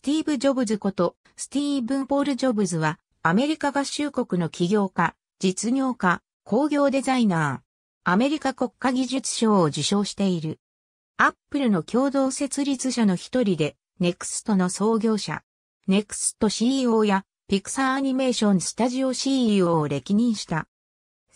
スティーブ・ジョブズこと、スティーブン・ポール・ジョブズは、アメリカ合衆国の起業家、実業家、工業デザイナー、アメリカ国家技術賞を受賞している。アップルの共同設立者の一人で、ネクストの創業者、ネクスト CEO や、ピクサーアニメーションスタジオ CEO を歴任した。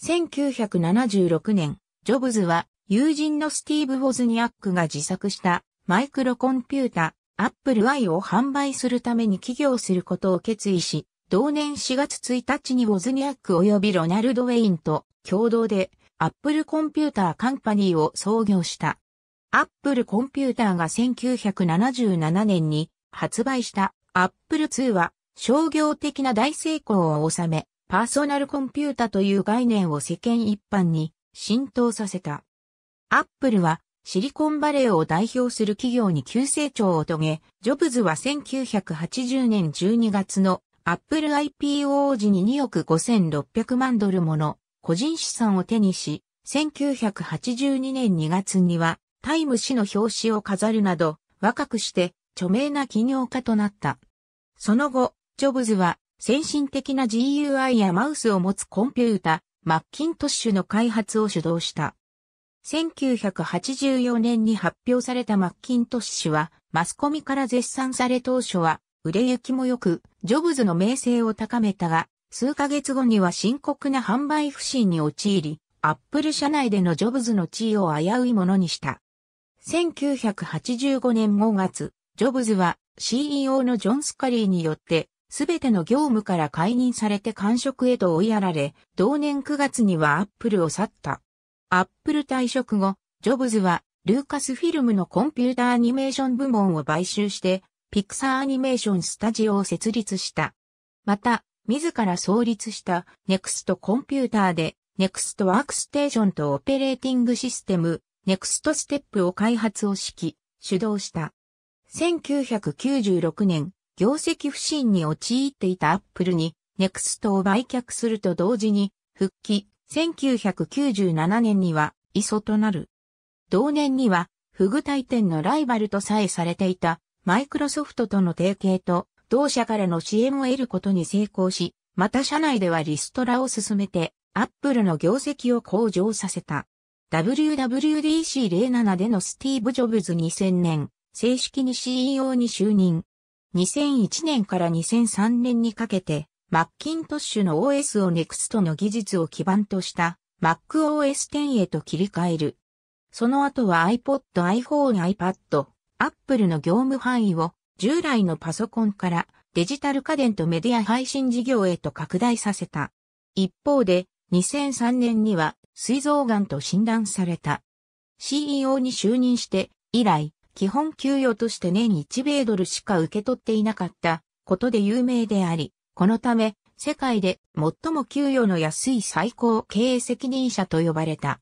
1976年、ジョブズは、友人のスティーブ・ウォズニアックが自作したマイクロコンピュータ Apple I を販売するために起業することを決意し、同年4月1日にウォズニアック及びロナルド・ウェインと共同で Apple コンピューターカンパニーを創業した。Apple コンピューターが1977年に発売した Apple II は商業的な大成功を収め、パーソナルコンピュータという概念を世間一般に浸透させた。アップルはシリコンバレーを代表する企業に急成長を遂げ、ジョブズは1980年12月のアップル IPO 時に2億5600万ドルもの個人資産を手にし、1982年2月にはタイム誌の表紙を飾るなど若くして著名な企業家となった。その後、ジョブズは先進的な GUI やマウスを持つコンピュータ、マッキントッシュの開発を主導した。1984年に発表されたマッキントッシュは、マスコミから絶賛され当初は、売れ行きも良く、ジョブズの名声を高めたが、数ヶ月後には深刻な販売不振に陥り、アップル社内でのジョブズの地位を危ういものにした。1985年5月、ジョブズは CEO のジョン・スカリーによって、すべての業務から解任されて官職へと追いやられ、同年9月にはアップルを去った。アップル退職後、ジョブズはルーカスフィルムのコンピュータアニメーション部門を買収して、ピクサーアニメーションスタジオを設立した。また、自ら創立したネクストコンピューターで、ネクストワークステーションとオペレーティングシステム、ネクストステップを開発を指揮、主導した。1996年、業績不振に陥っていたアップルに、ネクストを売却すると同時に、復帰、1997年には、磯となる。同年には、フグ大店のライバルとさえされていた、マイクロソフトとの提携と、同社からの支援を得ることに成功し、また社内ではリストラを進めて、アップルの業績を向上させた。WWDC07 でのスティーブ・ジョブズ2000年、正式に CEO に就任。2001年から2003年にかけて、マッキントッシュの OS を NEXT の技術を基盤とした MacOS 10へと切り替える。その後は iPod、iPhone、iPad、Apple の業務範囲を従来のパソコンからデジタル家電とメディア配信事業へと拡大させた。一方で2003年には膵臓癌と診断された。CEO に就任して以来、基本給与として年1米ドルしか受け取っていなかったことで有名であり、このため、世界で最も給与の安い最高経営責任者と呼ばれた。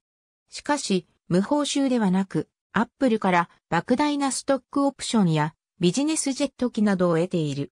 しかし、無報酬ではなく、アップルから莫大なストックオプションやビジネスジェット機などを得ている。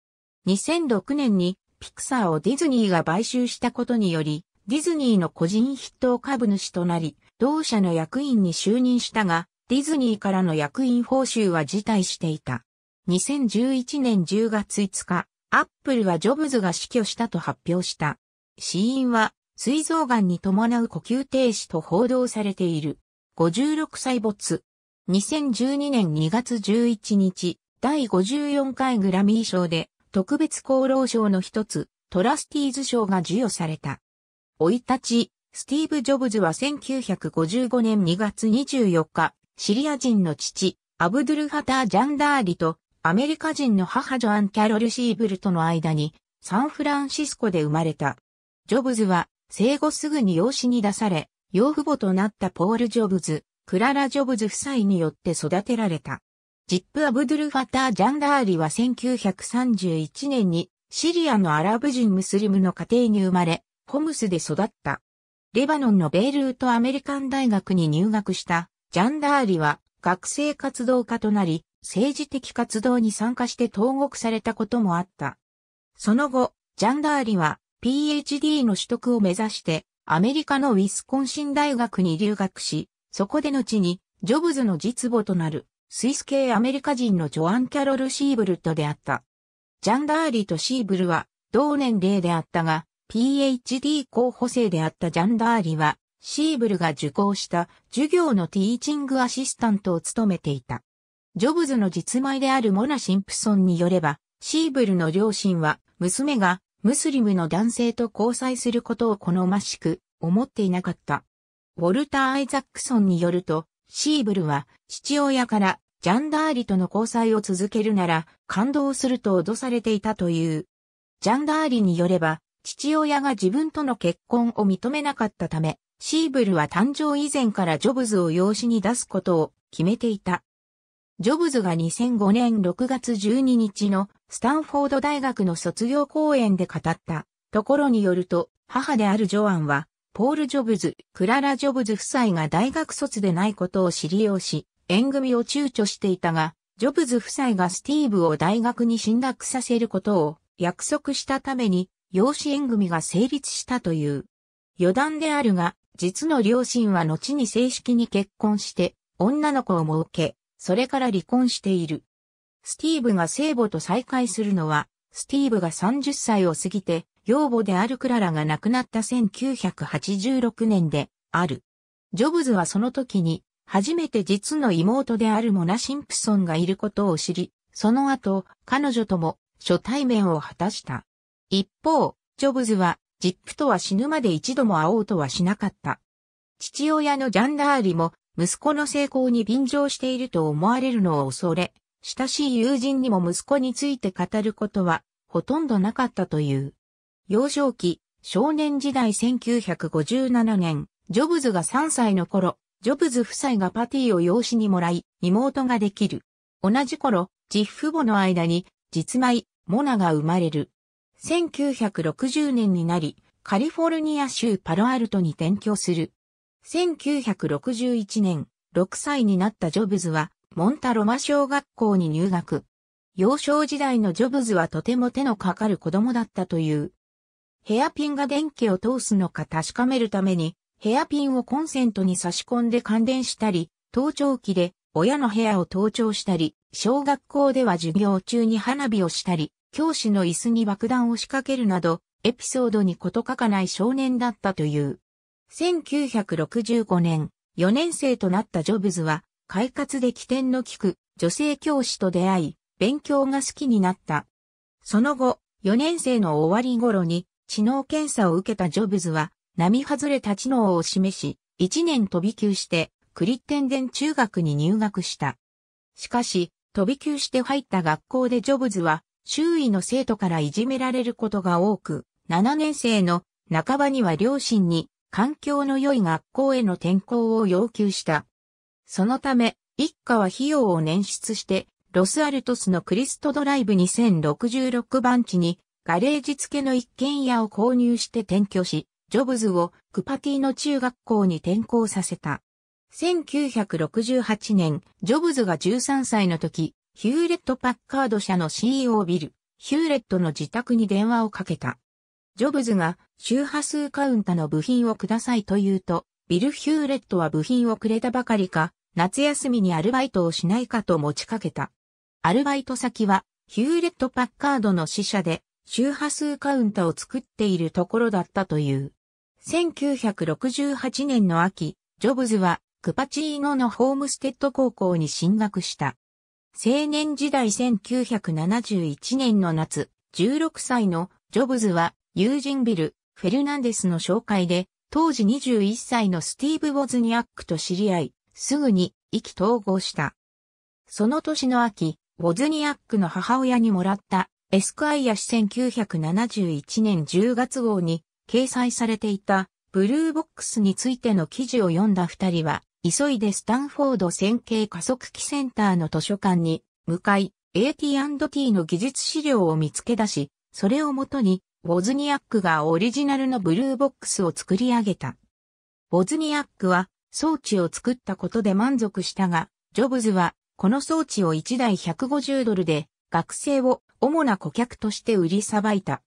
2006年にピクサーをディズニーが買収したことにより、ディズニーの個人筆頭株主となり、同社の役員に就任したが、ディズニーからの役員報酬は辞退していた。2011年10月5日、アップルはジョブズが死去したと発表した。死因は、膵臓癌に伴う呼吸停止と報道されている。56歳没。2012年2月11日、第54回グラミー賞で、特別功労賞の一つ、トラスティーズ賞が授与された。老いたち、スティーブ・ジョブズは1955年2月24日、シリア人の父、アブドゥル・ハター・ジャンダーリとアメリカ人の母ジョアン・キャロル・シーブルとの間にサンフランシスコで生まれた。ジョブズは生後すぐに養子に出され、養父母となったポール・ジョブズ、クララ・ジョブズ夫妻によって育てられた。ジップ・アブドゥル・ファター・ジャンダーリは1931年にシリアのアラブ人ムスリムの家庭に生まれ、ホムスで育った。レバノンのベイルートアメリカン大学に入学したジャンダーリは学生活動家となり、政治的活動に参加して投獄されたこともあった。その後、ジャンダーリは PhD の取得を目指してアメリカのウィスコンシン大学に留学し、そこで後にジョブズの実母となるスイス系アメリカ人のジョアン・キャロル・シーブルと出会った。ジャンダーリとシーブルは同年齢であったが、PhD 候補生であったジャンダーリは、シーブルが受講した授業のティーチングアシスタントを務めていた。ジョブズの実米であるモナ・シンプソンによれば、シーブルの両親は、娘がムスリムの男性と交際することを好ましく思っていなかった。ウォルター・アイザックソンによると、シーブルは父親からジャンダーリとの交際を続けるなら感動すると脅されていたという。ジャンダーリによれば、父親が自分との結婚を認めなかったため、シーブルは誕生以前からジョブズを養子に出すことを決めていた。ジョブズが2005年6月12日のスタンフォード大学の卒業講演で語ったところによると、母であるジョアンは、ポール・ジョブズ、クララ・ジョブズ夫妻が大学卒でないことを知りようし、縁組を躊躇していたが、ジョブズ夫妻がスティーブを大学に進学させることを約束したために、養子縁組が成立したという。余談であるが、実の両親は後に正式に結婚して、女の子を設け、それから離婚している。スティーブが聖母と再会するのは、スティーブが30歳を過ぎて、養母であるクララが亡くなった1986年で、ある。ジョブズはその時に、初めて実の妹であるモナ・シンプソンがいることを知り、その後、彼女とも初対面を果たした。一方、ジョブズは、ジップとは死ぬまで一度も会おうとはしなかった。父親のジャンダーリも息子の成功に便乗していると思われるのを恐れ、親しい友人にも息子について語ることはほとんどなかったという。幼少期、少年時代1957年、ジョブズが3歳の頃、ジョブズ夫妻がパティを養子にもらい、妹ができる。同じ頃、実父母の間に、実米、モナが生まれる。1960年になり、カリフォルニア州パロアルトに転居する。1961年、6歳になったジョブズは、モンタロマ小学校に入学。幼少時代のジョブズはとても手のかかる子供だったという。ヘアピンが電気を通すのか確かめるために、ヘアピンをコンセントに差し込んで感電したり、盗聴器で親の部屋を盗聴したり、小学校では授業中に花火をしたり、教師の椅子に爆弾を仕掛けるなど、エピソードに事欠かない少年だったという。1965年、4年生となったジョブズは、快活で起点の利く女性教師と出会い、勉強が好きになった。その後、4年生の終わり頃に、知能検査を受けたジョブズは、並外れた知能を示し、1年飛び級して、クリッテンデン中学に入学した。しかし、飛び級して入った学校でジョブズは、周囲の生徒からいじめられることが多く、7年生の半ばには両親に環境の良い学校への転校を要求した。そのため、一家は費用を捻出して、ロスアルトスのクリストドライブ2066番地に、ガレージ付けの一軒家を購入して転居し、ジョブズをクパティの中学校に転校させた。1968年、ジョブズが13歳の時、ヒューレット・パッカード社の CEO ビル、ヒューレットの自宅に電話をかけた。ジョブズが周波数カウンタの部品をくださいと言うと、ビル・ヒューレットは部品をくれたばかりか、夏休みにアルバイトをしないかと持ちかけた。アルバイト先は、ヒューレット・パッカードの支社で、周波数カウンタを作っているところだったという。1968年の秋、ジョブズは、クパチーノのホームステッド高校に進学した。青年時代1971年の夏、16歳のジョブズは、友人ビル、フェルナンデスの紹介で、当時21歳のスティーブ・ウォズニアックと知り合い、すぐに意気投合した。その年の秋、ウォズニアックの母親にもらったエスクアイア誌1971年10月号に掲載されていたブルーボックスについての記事を読んだ二人は、急いでスタンフォード線形加速器センターの図書館に向かい、AT&T の技術資料を見つけ出し、それをもとにボズニアックがオリジナルのブルーボックスを作り上げた。ボズニアックは装置を作ったことで満足したが、ジョブズはこの装置を1台150ドルで学生を主な顧客として売りさばいた。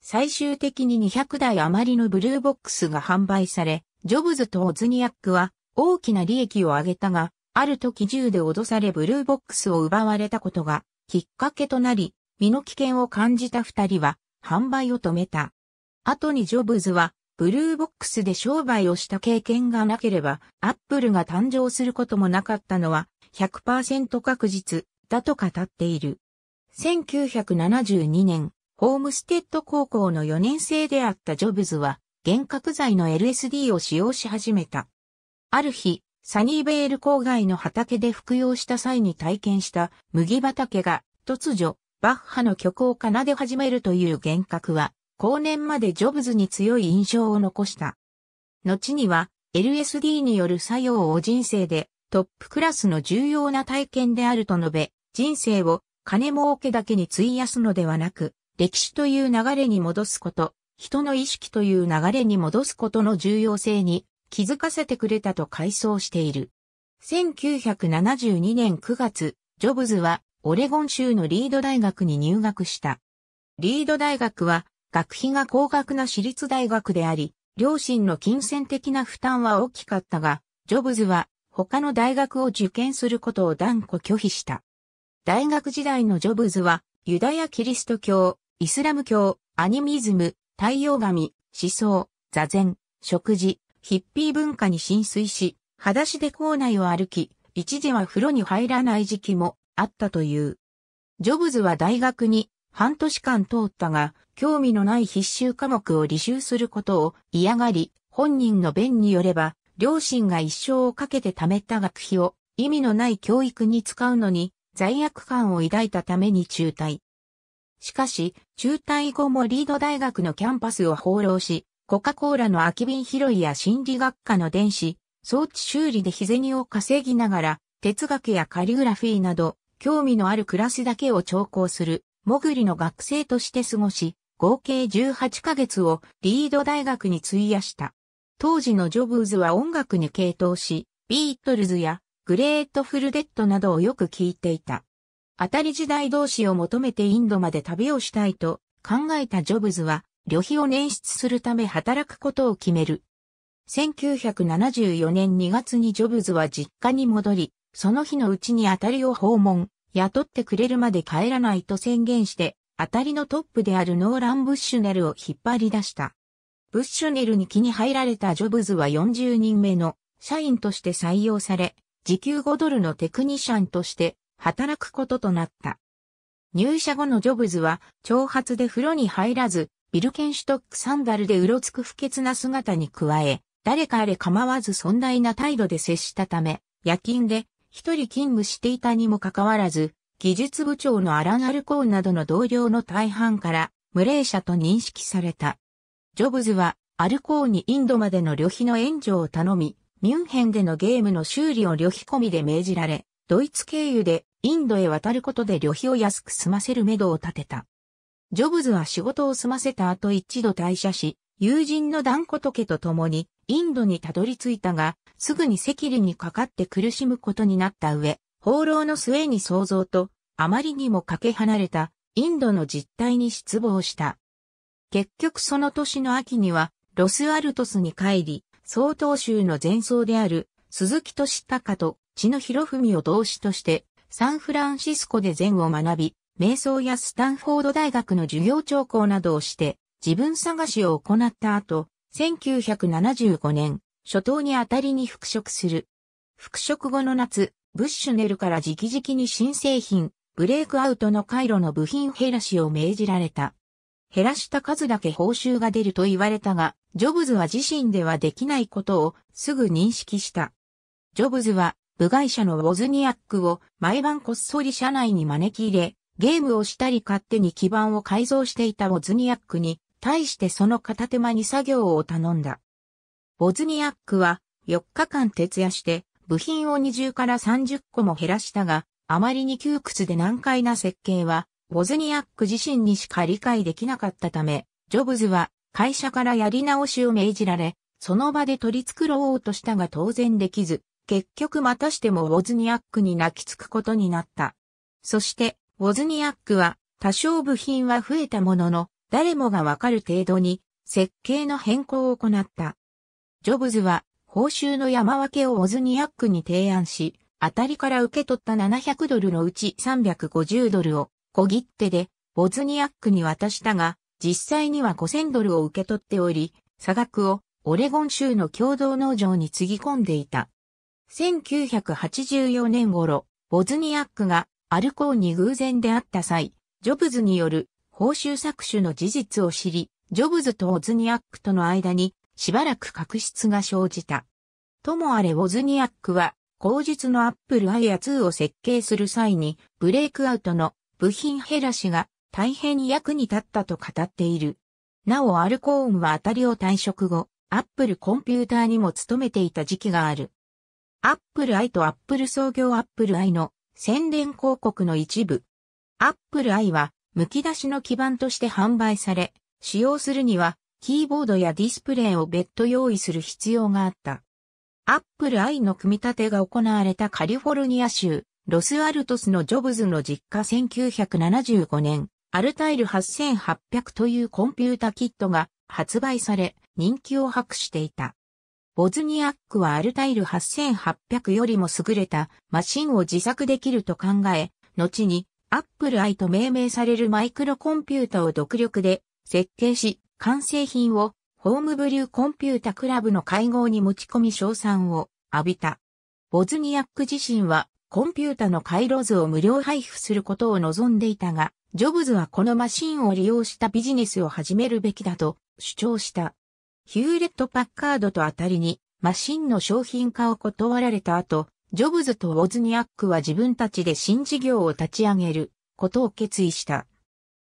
最終的に200台余りのブルーボックスが販売され、ジョブズとオズニアックは大きな利益を上げたが、ある時銃で脅されブルーボックスを奪われたことがきっかけとなり、身の危険を感じた二人は販売を止めた。後にジョブズは、ブルーボックスで商売をした経験がなければ、アップルが誕生することもなかったのは100%確実だと語っている。1972年、ホームステッド高校の4年生であったジョブズは、幻覚剤の LSD を使用し始めた。ある日、サニーベール郊外の畑で服用した際に体験した麦畑が突如バッハの曲を奏で始めるという幻覚は、後年までジョブズに強い印象を残した。後には、LSD による作用を人生でトップクラスの重要な体験であると述べ、人生を金儲けだけに費やすのではなく、歴史という流れに戻すこと、人の意識という流れに戻すことの重要性に気づかせてくれたと回想している。1972年9月、ジョブズはオレゴン州のリード大学に入学した。リード大学は、学費が高額な私立大学であり、両親の金銭的な負担は大きかったが、ジョブズは他の大学を受験することを断固拒否した。大学時代のジョブズは、ユダヤキリスト教、イスラム教、アニミズム、太陽神、思想、座禅、食事、ヒッピー文化に浸水し、裸足で校内を歩き、一時は風呂に入らない時期もあったという。ジョブズは大学に半年間通ったが、興味のない必修科目を履修することを嫌がり、本人の弁によれば、両親が一生をかけて貯めた学費を意味のない教育に使うのに罪悪感を抱いたために中退。しかし、中退後もリード大学のキャンパスを放浪し、コカ・コーラの空き瓶拾いや心理学科の電子、装置修理で日銭を稼ぎながら、哲学やカリグラフィーなど、興味のあるクラスだけを聴講する、モグリの学生として過ごし、合計18ヶ月をリード大学に費やした。当時のジョブズは音楽に傾倒し、ビートルズやグレートフルデッドなどをよく聴いていた。当たり時代同士を求めてインドまで旅をしたいと考えたジョブズは、旅費を捻出するため働くことを決める。1974年2月にジョブズは実家に戻り、その日のうちに当たりを訪問、雇ってくれるまで帰らないと宣言して、当たりのトップであるノーラン・ブッシュネルを引っ張り出した。ブッシュネルに気に入られたジョブズは40人目の社員として採用され、時給5ドルのテクニシャンとして働くこととなった。入社後のジョブズは、長髪で風呂に入らず、ビルケンシュトックサンダルでうろつく不潔な姿に加え、誰かあれ構わず尊大な態度で接したため、夜勤で一人勤務していたにもかかわらず、技術部長のアラン・アルコーンなどの同僚の大半から無礼者と認識された。ジョブズはアルコーンにインドまでの旅費の援助を頼み、ミュンヘンでのゲームの修理を旅費込みで命じられ、ドイツ経由でインドへ渡ることで旅費を安く済ませる目処を立てた。ジョブズは仕事を済ませた後一度退社し、友人のダンコトケと共にインドにたどり着いたが、すぐに赤痢にかかって苦しむことになった上、放浪の末に想像と、あまりにもかけ離れた、インドの実態に失望した。結局その年の秋には、ロスアルトスに帰り、総統州の前奏である、鈴木敏孝と血の博文を同志として、サンフランシスコで禅を学び、瞑想やスタンフォード大学の授業聴講などをして、自分探しを行った後、1975年、初頭にあたりに復職する。復職後の夏、ブッシュネルから直々に新製品、ブレイクアウトの回路の部品減らしを命じられた。減らした数だけ報酬が出ると言われたが、ジョブズは自身ではできないことをすぐ認識した。ジョブズは部外者のウォズニアックを毎晩こっそり社内に招き入れ、ゲームをしたり勝手に基盤を改造していたウォズニアックに対してその片手間に作業を頼んだ。ボズニアックは4日間徹夜して部品を20から30個も減らしたが、あまりに窮屈で難解な設計は、ボズニアック自身にしか理解できなかったため、ジョブズは会社からやり直しを命じられ、その場で取り繕おうとしたが当然できず、結局またしてもウォズニアックに泣きつくことになった。そして、ウォズニアックは多少部品は増えたものの、誰もがわかる程度に設計の変更を行った。ジョブズは報酬の山分けをオズニアックに提案し、あたりから受け取った700ドルのうち350ドルを小切手でボズニアックに渡したが、実際には5000ドルを受け取っており、差額をオレゴン州の共同農場につぎ込んでいた。1984年頃、ボズニアックがアルコーに偶然出会った際、ジョブズによる報酬搾取の事実を知り、ジョブズとオズニアックとの間にしばらく確執が生じた。ともあれオズニアックは、後日のアップルアイ i2 を設計する際に、ブレイクアウトの部品減らしが大変役に立ったと語っている。なおアルコーンは当たりを退職後、アップルコンピューターにも勤めていた時期がある。アップルアイとアップル創業アップルアイの宣伝広告の一部。アップルアイは剥き出しの基板として販売され、使用するには、キーボードやディスプレイを別途用意する必要があった。Apple i の組み立てが行われたカリフォルニア州、ロスアルトスのジョブズの実家1975年、アルタイル8800というコンピュータキットが発売され、人気を博していた。ボズニアックはアルタイル8800よりも優れたマシンを自作できると考え、後にアップル i と命名されるマイクロコンピュータを独力で設計し、完成品をホームブリューコンピュータクラブの会合に持ち込み賞賛を浴びた。ボズニアック自身はコンピュータの回路図を無料配布することを望んでいたが、ジョブズはこのマシンを利用したビジネスを始めるべきだと主張した。ヒューレット・パッカードとあたりにマシンの商品化を断られた後、ジョブズとウォズニアックは自分たちで新事業を立ち上げることを決意した。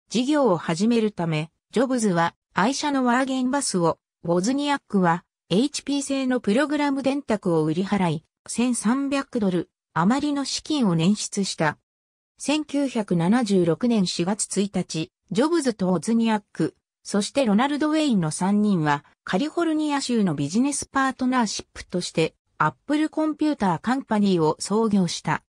事業を始めるため、ジョブズは愛車のワーゲンバスを、ウォズニアックは HP 製のプログラム電卓を売り払い、1300ドル余りの資金を捻出した。1976年4月1日、ジョブズとオズニアック、そしてロナルド・ウェインの3人はカリフォルニア州のビジネスパートナーシップとしてアップルコンピューターカンパニーを創業した。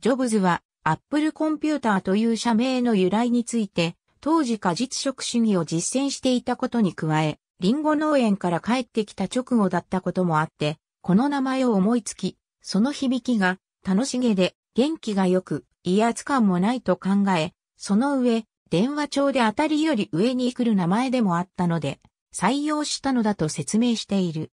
ジョブズはアップルコンピューターという社名の由来について、当時果実食主義を実践していたことに加え、リンゴ農園から帰ってきた直後だったこともあって、この名前を思いつき、その響きが楽しげで元気が良く威圧感もないと考え、その上、電話帳で当たりより上に来る名前でもあったので、採用したのだと説明している。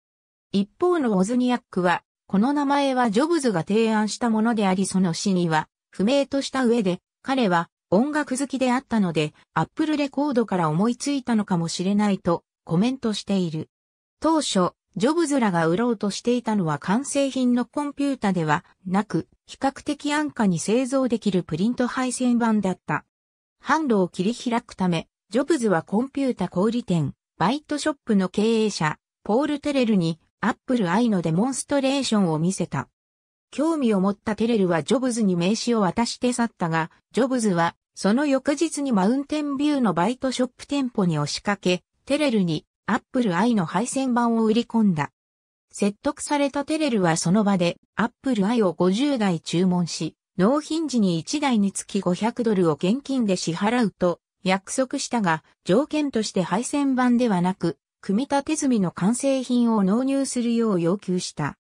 一方のオズニアックは、この名前はジョブズが提案したものでありその死には不明とした上で、彼は音楽好きであったので、アップルレコードから思いついたのかもしれないとコメントしている。当初、ジョブズらが売ろうとしていたのは完成品のコンピュータではなく、比較的安価に製造できるプリント配線版だった。販路を切り開くため、ジョブズはコンピュータ小売店、バイトショップの経営者、ポール・テレルにアップルアイのデモンストレーションを見せた。興味を持ったテレルはジョブズに名刺を渡して去ったが、ジョブズはその翌日にマウンテンビューのバイトショップ店舗に押しかけ、テレルにアップルアイの配線版を売り込んだ。説得されたテレルはその場でアップルアイを50台注文し、納品時に1台につき500ドルを現金で支払うと約束したが、条件として配線版ではなく組み立て済みの完成品を納入するよう要求した。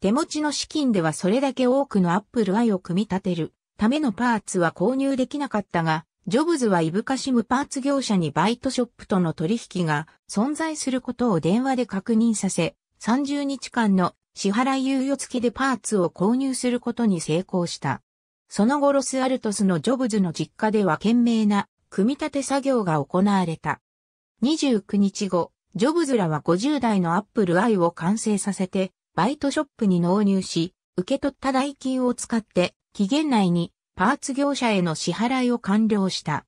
手持ちの資金ではそれだけ多くのアップルアイを組み立てるためのパーツは購入できなかったが、ジョブズはイブカシムパーツ業者にバイトショップとの取引が存在することを電話で確認させ、30日間の支払い猶予付きでパーツを購入することに成功した。その後ロスアルトスのジョブズの実家では懸命な組み立て作業が行われた。29日後、ジョブズらは50代のアップル i を完成させて、バイトショップに納入し、受け取った代金を使って、期限内にパーツ業者への支払いを完了した。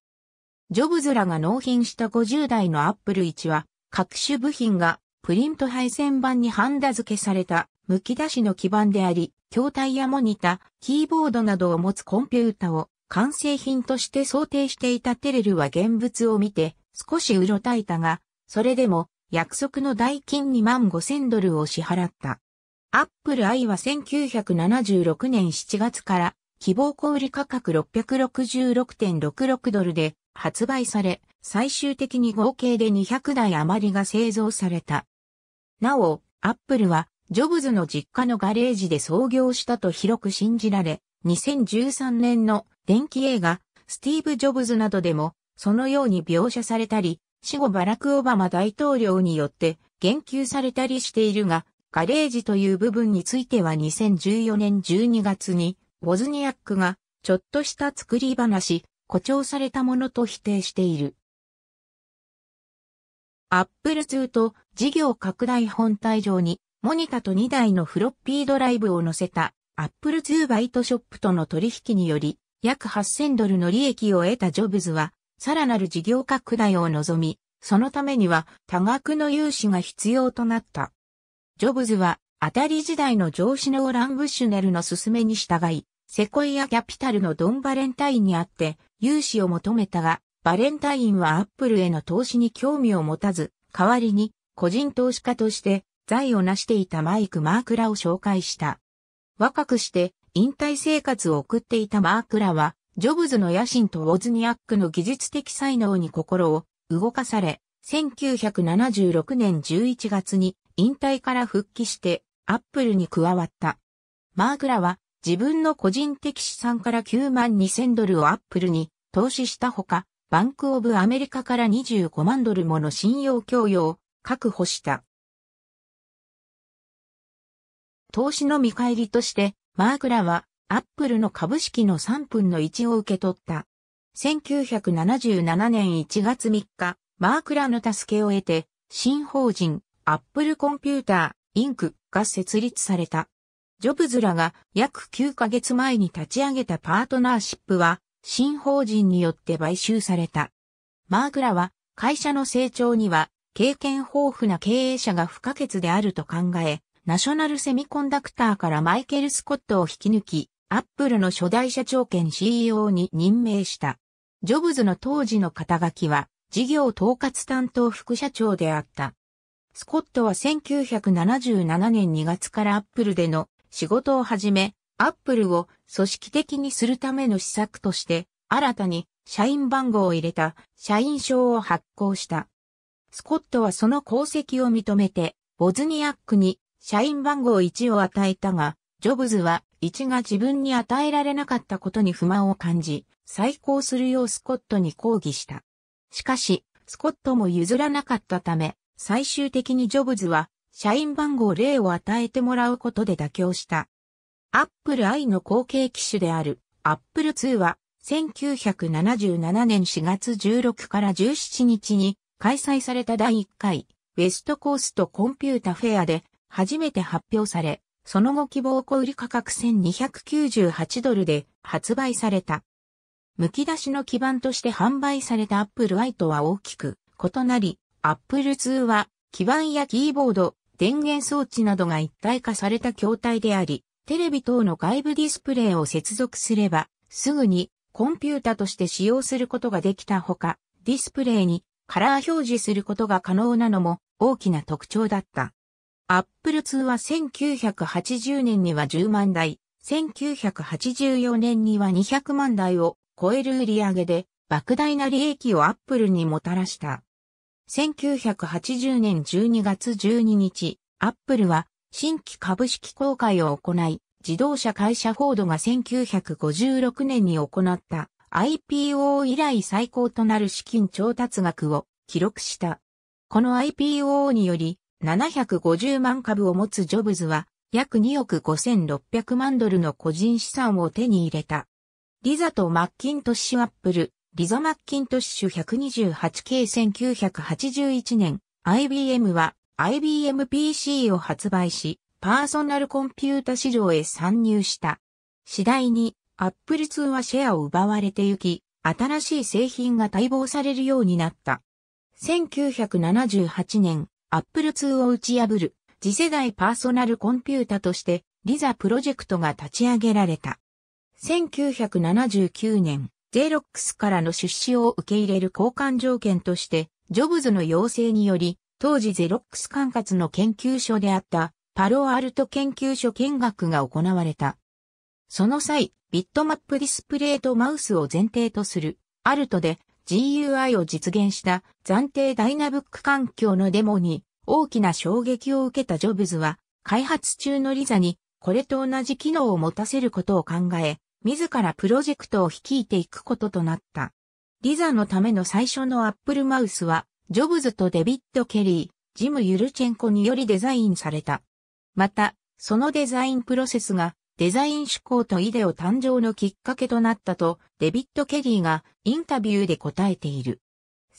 ジョブズらが納品した50代のアップル1は、各種部品がプリント配線板にハンダ付けされた、剥き出しの基板であり、筐体やモニタ、キーボードなどを持つコンピュータを完成品として想定していたテレルは現物を見て少しうろたいたが、それでも、約束の代金2万5千ドルを支払った。アップル i は1976年7月から希望小売価格666.66ドルで発売され、最終的に合計で200台余りが製造された。なお、アップルはジョブズの実家のガレージで創業したと広く信じられ、2013年の電気映画、スティーブ・ジョブズなどでも、そのように描写されたり、死後バラク・オバマ大統領によって言及されたりしているが、ガレージという部分については2014年12月に、ウォズニアックが、ちょっとした作り話、誇張されたものと否定している。アップル2と事業拡大本体上に、モニタと2台のフロッピードライブを載せた、アップル2バイトショップとの取引により、約8000ドルの利益を得たジョブズは、さらなる事業拡大を望み、そのためには多額の融資が必要となった。ジョブズは、当たり時代の上司のオラン・ブッシュネルの勧めに従い、セコイアキャピタルのドン・バレンタインにあって融資を求めたが、バレンタインはアップルへの投資に興味を持たず、代わりに個人投資家として財を成していたマイク・マークラを紹介した。若くして引退生活を送っていたマークラはジョブズの野心とウォズニアックの技術的才能に心を動かされ、1976年11月に引退から復帰してアップルに加わった。マークラは自分の個人的資産から9万2000ドルをアップルに投資したほか、バンクオブアメリカから25万ドルもの信用供与を確保した。投資の見返りとして、マークラはアップルの株式の3分の1を受け取った。1977年1月3日、マークラの助けを得て、新法人、アップルコンピューター、インクが設立された。ジョブズらが約9ヶ月前に立ち上げたパートナーシップは、新法人によって買収された。マークラは、会社の成長には、経験豊富な経営者が不可欠であると考え、ナショナルセミコンダクターからマイケル・スコットを引き抜き、アップルの初代社長兼 CEO に任命した。ジョブズの当時の肩書きは、事業統括担当副社長であった。スコットは1977年2月からアップルでの仕事を始め、アップルを組織的にするための施策として、新たに社員番号を入れた社員証を発行した。スコットはその功績を認めて、ボズニアックに社員番号1を与えたが、ジョブズは一が自分に与えられなかったことに不満を感じ、再考するようスコットに抗議した。しかし、スコットも譲らなかったため、最終的にジョブズは、社員番号0を与えてもらうことで妥協した。アップル i の後継機種である、アップル2は、1977年4月16から17日に開催された第1回ウェストコーストコンピュータフェアで初めて発表され、その後希望小売価格1298ドルで発売された。剥き出しの基板として販売された Apple i とは大きく異なり、Apple 2は基板やキーボード、電源装置などが一体化された筐体であり、テレビ等の外部ディスプレイを接続すれば、すぐにコンピュータとして使用することができたほか、ディスプレイにカラー表示することが可能なのも大きな特徴だった。アップル2は1980年には10万台、1984年には200万台を超える売り上げで、莫大な利益をアップルにもたらした。1980年12月12日、アップルは新規株式公開を行い、自動車会社フォードが1956年に行った IPO 以来最高となる資金調達額を記録した。この IPO により、750万株を持つジョブズは約2億5600万ドルの個人資産を手に入れた。リザとマッキントッシュアップル、リザ・マッキントッシュ 128K1981 年、IBM は IBM PC を発売し、パーソナルコンピュータ市場へ参入した。次第に、アップル2はシェアを奪われてゆき、新しい製品が待望されるようになった。1978年、Apple II を打ち破る次世代パーソナルコンピュータとしてリザプロジェクトが立ち上げられた。1979年、ゼロックスからの出資を受け入れる交換条件として、ジョブズの要請により、当時ゼロックス管轄の研究所であったパロアルト研究所見学が行われた。その際、ビットマップディスプレイとマウスを前提とする、アルトで GUI を実現した暫定ダイナブック環境のデモに大きな衝撃を受けたジョブズは、開発中のリザにこれと同じ機能を持たせることを考え、自らプロジェクトを率いていくこととなった。リザのための最初のアップルマウスは、ジョブズとデビッド・ケリー、ジム・ユルチェンコによりデザインされた。また、そのデザインプロセスがデザイン思考とイデオ誕生のきっかけとなったとデビッド・ケリーがインタビューで答えている。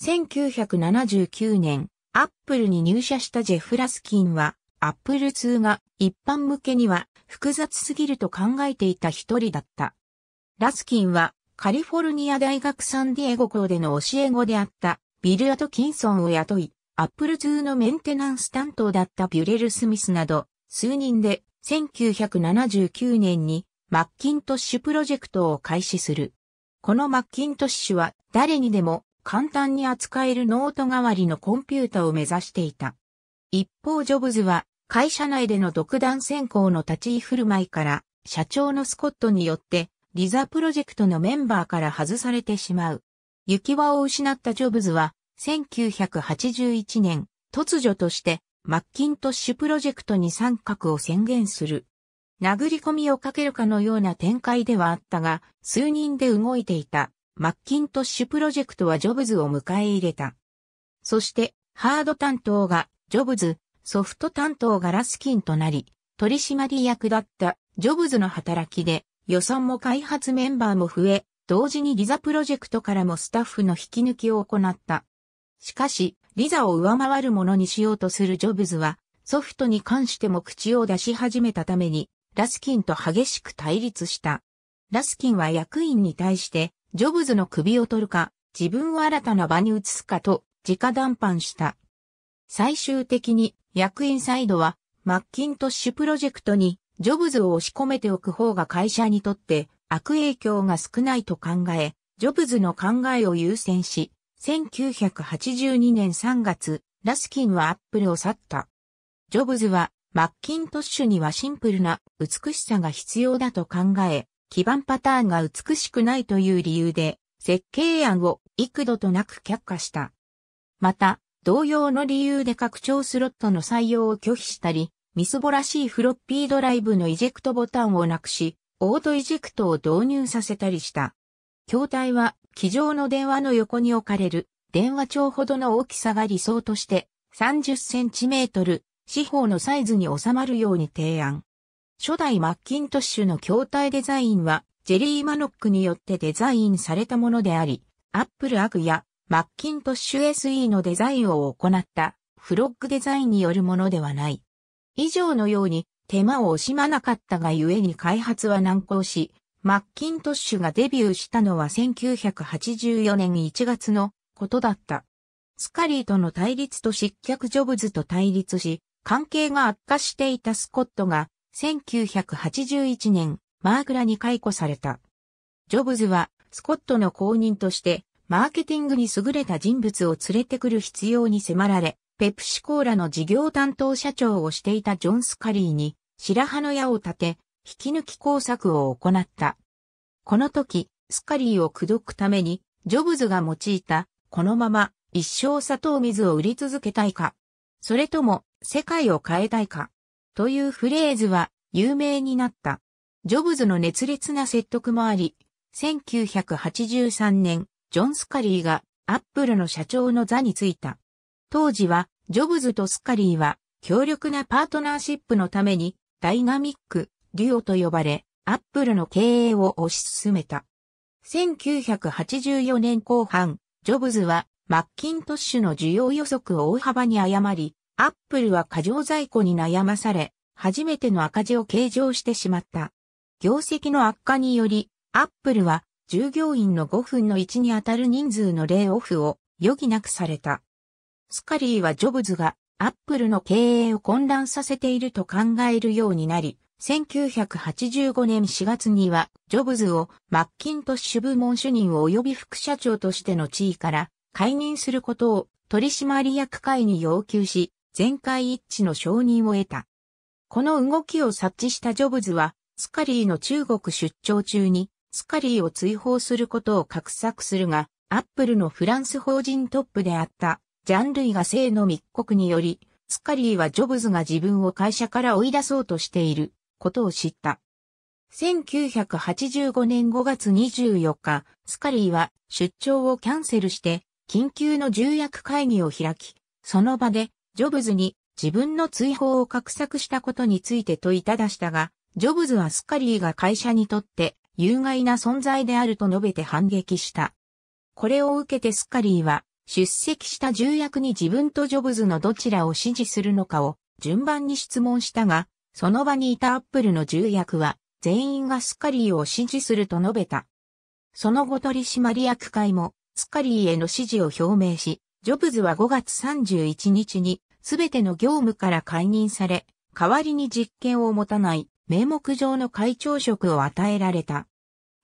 1979年、アップルに入社したジェフ・ラスキンは、アップル2が一般向けには複雑すぎると考えていた一人だった。ラスキンはカリフォルニア大学サンディエゴ校での教え子であったビル・アトキンソンを雇い、アップル2のメンテナンス担当だったビュレル・スミスなど、数人で1979年にマッキントッシュプロジェクトを開始する。このマッキントッシュは誰にでも簡単に扱えるノート代わりのコンピュータを目指していた。一方ジョブズは会社内での独断専行の立ち居振る舞いから社長のスコットによってリザプロジェクトのメンバーから外されてしまう。行き場を失ったジョブズは1981年突如としてマッキントッシュプロジェクトに参画を宣言する。殴り込みをかけるかのような展開ではあったが、数人で動いていた、マッキントッシュプロジェクトはジョブズを迎え入れた。そして、ハード担当がジョブズ、ソフト担当がラスキンとなり、取締役だったジョブズの働きで、予算も開発メンバーも増え、同時にリザプロジェクトからもスタッフの引き抜きを行った。しかし、リザを上回るものにしようとするジョブズは、ソフトに関しても口を出し始めたために、ラスキンと激しく対立した。ラスキンは役員に対して、ジョブズの首を取るか、自分を新たな場に移すかと、直談判した。最終的に、役員サイドは、マッキントッシュプロジェクトに、ジョブズを押し込めておく方が会社にとって、悪影響が少ないと考え、ジョブズの考えを優先し、1982年3月、ラスキンはアップルを去った。ジョブズは、マッキントッシュにはシンプルな美しさが必要だと考え、基盤パターンが美しくないという理由で、設計案を幾度となく却下した。また、同様の理由で拡張スロットの採用を拒否したり、みすぼらしいフロッピードライブのイジェクトボタンをなくし、オートイジェクトを導入させたりした。筐体は、机上の電話の横に置かれる、電話帳ほどの大きさが理想として、30センチメートル、四方のサイズに収まるように提案。初代マッキントッシュの筐体デザインは、ジェリー・マノックによってデザインされたものであり、アップルアグやマッキントッシュ SE のデザインを行ったフロッグデザインによるものではない。以上のように手間を惜しまなかったがゆえに開発は難航し、マッキントッシュがデビューしたのは1984年1月のことだった。スカリーとの対立と失脚ジョブズと対立し、関係が悪化していたスコットが、1981年、マークラに解雇された。ジョブズは、スコットの後任として、マーケティングに優れた人物を連れてくる必要に迫られ、ペプシコーラの事業担当社長をしていたジョン・スカリーに、白羽の矢を立て、引き抜き工作を行った。この時、スカリーを口説くために、ジョブズが用いた、このまま、一生砂糖水を売り続けたいか、それとも、世界を変えたいか、というフレーズは、有名になった。ジョブズの熱烈な説得もあり、1983年、ジョン・スカリーが、アップルの社長の座に就いた。当時は、ジョブズとスカリーは、強力なパートナーシップのために、ダイナミック、デュオと呼ばれ、アップルの経営を推し進めた。1984年後半、ジョブズはマッキントッシュの需要予測を大幅に誤り、アップルは過剰在庫に悩まされ、初めての赤字を計上してしまった。業績の悪化により、アップルは従業員の5分の1に当たる人数のレイオフを余儀なくされた。スカリーはジョブズがアップルの経営を混乱させていると考えるようになり、1985年4月には、ジョブズをマッキントッシュ部門主任及び副社長としての地位から解任することを取締役会に要求し、全会一致の承認を得た。この動きを察知したジョブズは、スカリーの中国出張中に、スカリーを追放することを画策するが、アップルのフランス法人トップであった、ジャンルイが性の密告により、スカリーはジョブズが自分を会社から追い出そうとしていることを知った。1985年5月24日、スカリーは出張をキャンセルして緊急の重役会議を開き、その場でジョブズに自分の追放を画策したことについて問いただしたが、ジョブズはスカリーが会社にとって有害な存在であると述べて反撃した。これを受けてスカリーは出席した重役に自分とジョブズのどちらを支持するのかを順番に質問したが、その場にいたアップルの重役は、全員がスカリーを支持すると述べた。その後取締役会も、スカリーへの支持を表明し、ジョブズは5月31日に、すべての業務から解任され、代わりに実権を持たない、名目上の会長職を与えられた。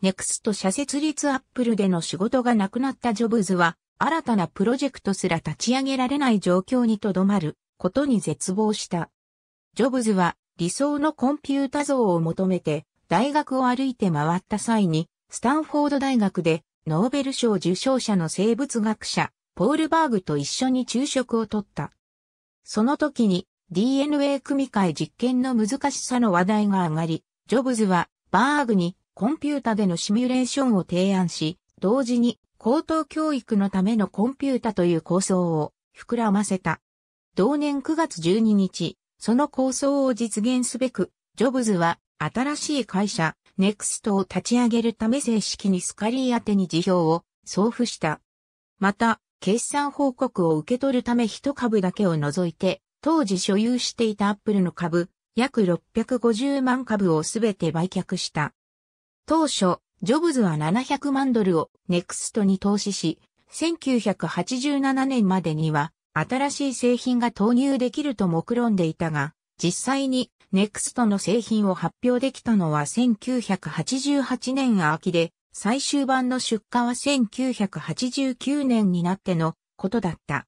ネクスト社設立アップルでの仕事がなくなったジョブズは、新たなプロジェクトすら立ち上げられない状況にとどまることに絶望した。ジョブズは理想のコンピュータ像を求めて大学を歩いて回った際に、スタンフォード大学でノーベル賞受賞者の生物学者、ポールバーグと一緒に昼食をとった。その時に DNA 組み換え実験の難しさの話題が上がり、ジョブズはバーグにコンピュータでのシミュレーションを提案し、同時に高等教育のためのコンピュータという構想を膨らませた。同年9月12日、その構想を実現すべく、ジョブズは新しい会社、ネクストを立ち上げるため正式にスカリー宛てに辞表を送付した。また、決算報告を受け取るため一株だけを除いて、当時所有していたアップルの株、約650万株をすべて売却した。当初、ジョブズは700万ドルをネクストに投資し、1987年までには新しい製品が投入できると目論んでいたが、実際に NEXT の製品を発表できたのは1988年秋で、最終版の出荷は1989年になってのことだった。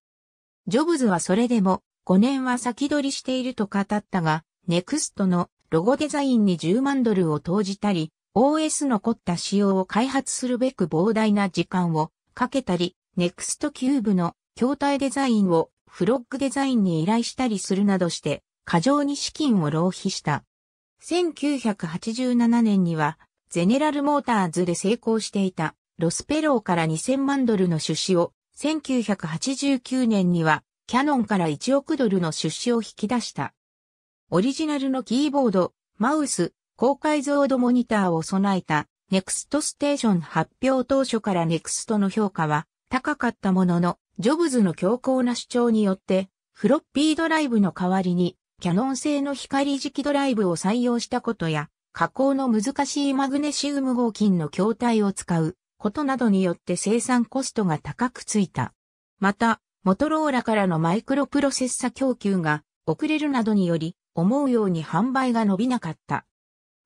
ジョブズはそれでも5年は先取りしていると語ったが、NEXT のロゴデザインに10万ドルを投じたり、OS 残った仕様を開発するべく膨大な時間をかけたり、NEXT キューブの筐体デザインをフロッグデザインに依頼したりするなどして、過剰に資金を浪費した。1987年には、ゼネラルモーターズで成功していた、ロスペローから2000万ドルの出資を、1989年には、キャノンから1億ドルの出資を引き出した。オリジナルのキーボード、マウス、高解像度モニターを備えた、ネクストステーション発表当初からネクストの評価は高かったものの、ジョブズの強硬な主張によって、フロッピードライブの代わりに、キャノン製の光磁気ドライブを採用したことや、加工の難しいマグネシウム合金の筐体を使うことなどによって生産コストが高くついた。また、モトローラからのマイクロプロセッサ供給が遅れるなどにより、思うように販売が伸びなかった。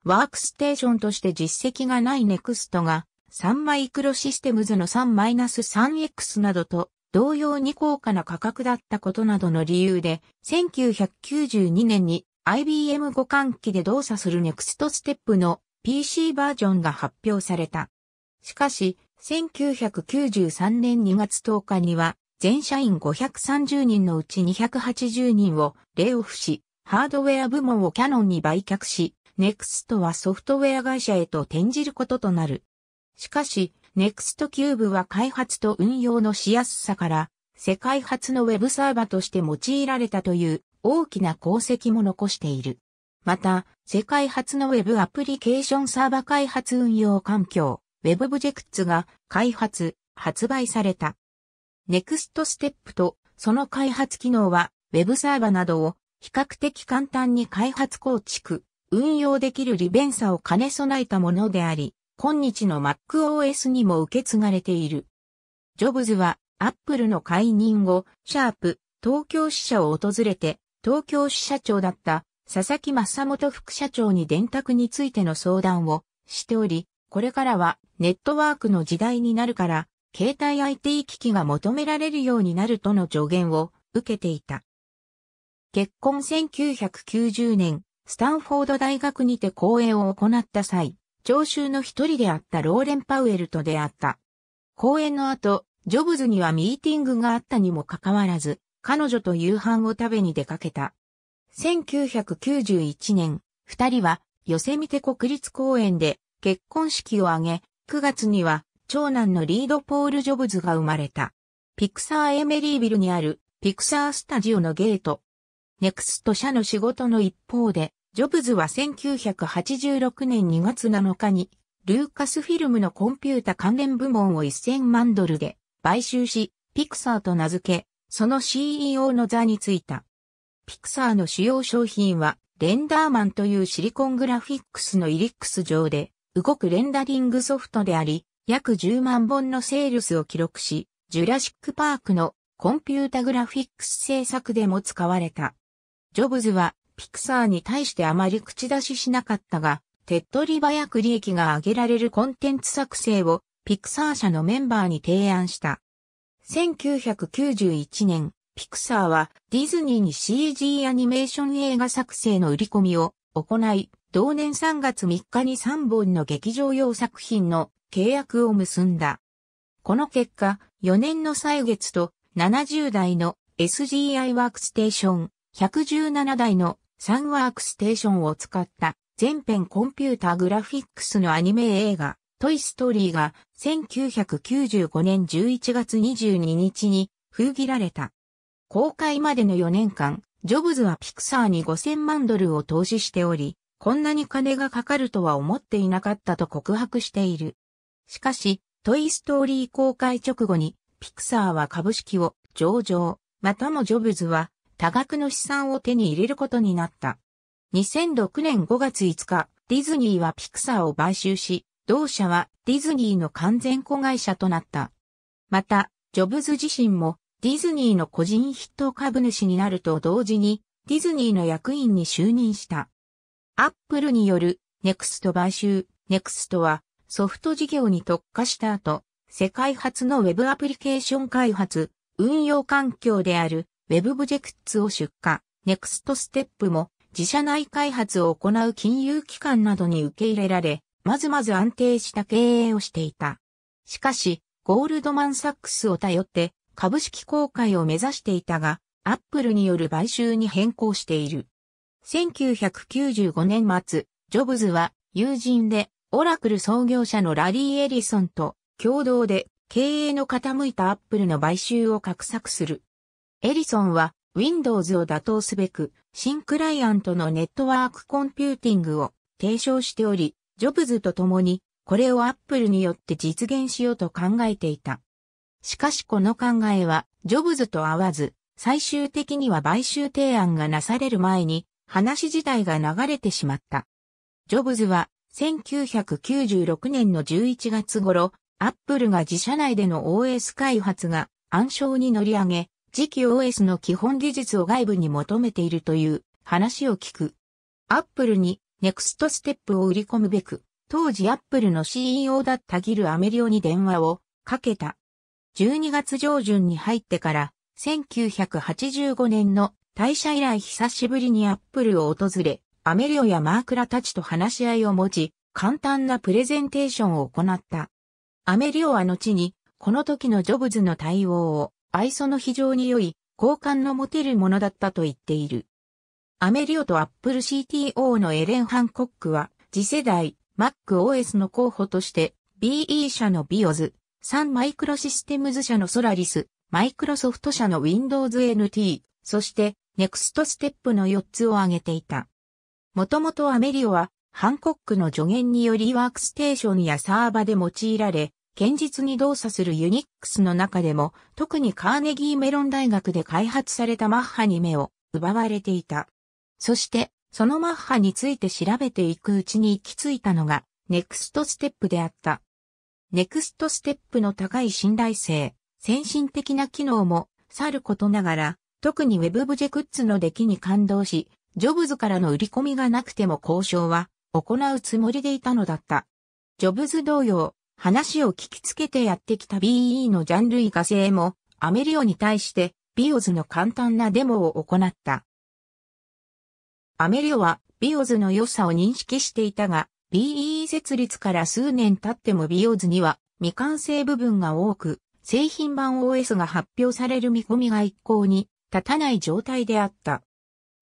ワークステーションとして実績がないネクストが、サンマイクロシステムズの 3-3X などと同様に高価な価格だったことなどの理由で、1992年に IBM 互換機で動作するネクストステップの PC バージョンが発表された。しかし、1993年2月10日には、全社員530人のうち280人をレイオフし、ハードウェア部門をキャノンに売却し、ネクストはソフトウェア会社へと転じることとなる。しかし、ネクストキューブは開発と運用のしやすさから、世界初のウェブサーバとして用いられたという大きな功績も残している。また、世界初のウェブアプリケーションサーバ開発運用環境、Web オブジェクツが開発、発売された。ネクストステップとその開発機能は Web サーバなどを比較的簡単に開発構築、運用できる利便さを兼ね備えたものであり、今日の MacOS にも受け継がれている。ジョブズは、アップルの解任後、シャープ、東京支社を訪れて、東京支社長だった佐々木正元副社長に電卓についての相談をしており、これからはネットワークの時代になるから、携帯 IT 機器が求められるようになるとの助言を受けていた。結婚1990年、スタンフォード大学にて講演を行った際、聴衆の一人であったローレン・パウエルと出会った。講演の後、ジョブズにはミーティングがあったにもかかわらず、彼女と夕飯を食べに出かけた。1991年、二人は、ヨセミテ国立公園で結婚式を挙げ、9月には、長男のリード・ポール・ジョブズが生まれた。ピクサー・エメリービルにある、ピクサー・スタジオのゲート。ネクスト社の仕事の一方で、ジョブズは1986年2月7日に、ルーカスフィルムのコンピュータ関連部門を1000万ドルで買収し、ピクサーと名付け、その CEO の座に就いた。ピクサーの主要商品は、レンダーマンというシリコングラフィックスのイリックス上で、動くレンダリングソフトであり、約10万本のセールスを記録し、ジュラシックパークのコンピュータグラフィックス制作でも使われた。ジョブズはピクサーに対してあまり口出ししなかったが、手っ取り早く利益が上げられるコンテンツ作成をピクサー社のメンバーに提案した。1991年、ピクサーはディズニーに CG アニメーション映画作成の売り込みを行い、同年3月3日に3本の劇場用作品の契約を結んだ。この結果、4年の歳月と70台の SGI ワークステーション、117台のサンワークステーションを使った全編コンピュータグラフィックスのアニメ映画トイストーリーが1995年11月22日に封切られた。公開までの4年間、ジョブズはピクサーに5000万ドルを投資しており、こんなに金がかかるとは思っていなかったと告白している。しかし、トイストーリー公開直後に、ピクサーは株式を上場、またもジョブズは多額の資産を手に入れることになった。2006年5月5日、ディズニーはピクサーを買収し、同社はディズニーの完全子会社となった。また、ジョブズ自身もディズニーの個人筆頭株主になると同時に、ディズニーの役員に就任した。アップルによるネクスト買収、ネクストはソフト事業に特化した後、世界初のウェブアプリケーション開発、運用環境であるウェブブジェクツを出荷、Next Step も自社内開発を行う金融機関などに受け入れられ、まずまず安定した経営をしていた。しかし、ゴールドマンサックスを頼って株式公開を目指していたが、アップルによる買収に変更している。1995年末、ジョブズは友人でオラクル創業者のラリー・エリソンと共同で経営の傾いたアップルの買収を画策する。エリソンは Windows を打倒すべく新クライアントのネットワークコンピューティングを提唱しており、ジョブズと共にこれを Apple によって実現しようと考えていた。しかしこの考えはジョブズと合わず、最終的には買収提案がなされる前に話自体が流れてしまった。ジョブズは1996年の11月頃、Apple が自社内での OS 開発が暗礁に乗り上げ、次期 OS の基本技術を外部に求めているという話を聞く。アップルにネクストステップを売り込むべく、当時アップルの CEO だったギル・アメリオに電話をかけた。12月上旬に入ってから、1985年の退社以来久しぶりにアップルを訪れ、アメリオやマークラたちと話し合いを持ち、簡単なプレゼンテーションを行った。アメリオは後に、この時のジョブズの対応を愛想の非常に良い、好感の持てるものだったと言っている。アメリオとアップル CTO のエレン・ハンコックは、次世代 MacOS の候補として、BE 社の BIOS、サンマイクロシステムズ社のソラリス、マイクロソフト社の Windows NT、そしてネクストステップの4つを挙げていた。もともとアメリオは、ハンコックの助言によりワークステーションやサーバで用いられ、堅実に動作するユニックスの中でも、特にカーネギーメロン大学で開発されたマッハに目を奪われていた。そして、そのマッハについて調べていくうちに行き着いたのが、ネクストステップであった。ネクストステップの高い信頼性、先進的な機能も、さることながら、特にウェブブジェクッズの出来に感動し、ジョブズからの売り込みがなくても交渉は行うつもりでいたのだった。ジョブズ同様、話を聞きつけてやってきた BE のジャンルイガ製も、アメリオに対して、ビオズの簡単なデモを行った。アメリオは、ビオズの良さを認識していたが、BE 設立から数年経ってもビオズには、未完成部分が多く、製品版 OS が発表される見込みが一向に立たない状態であった。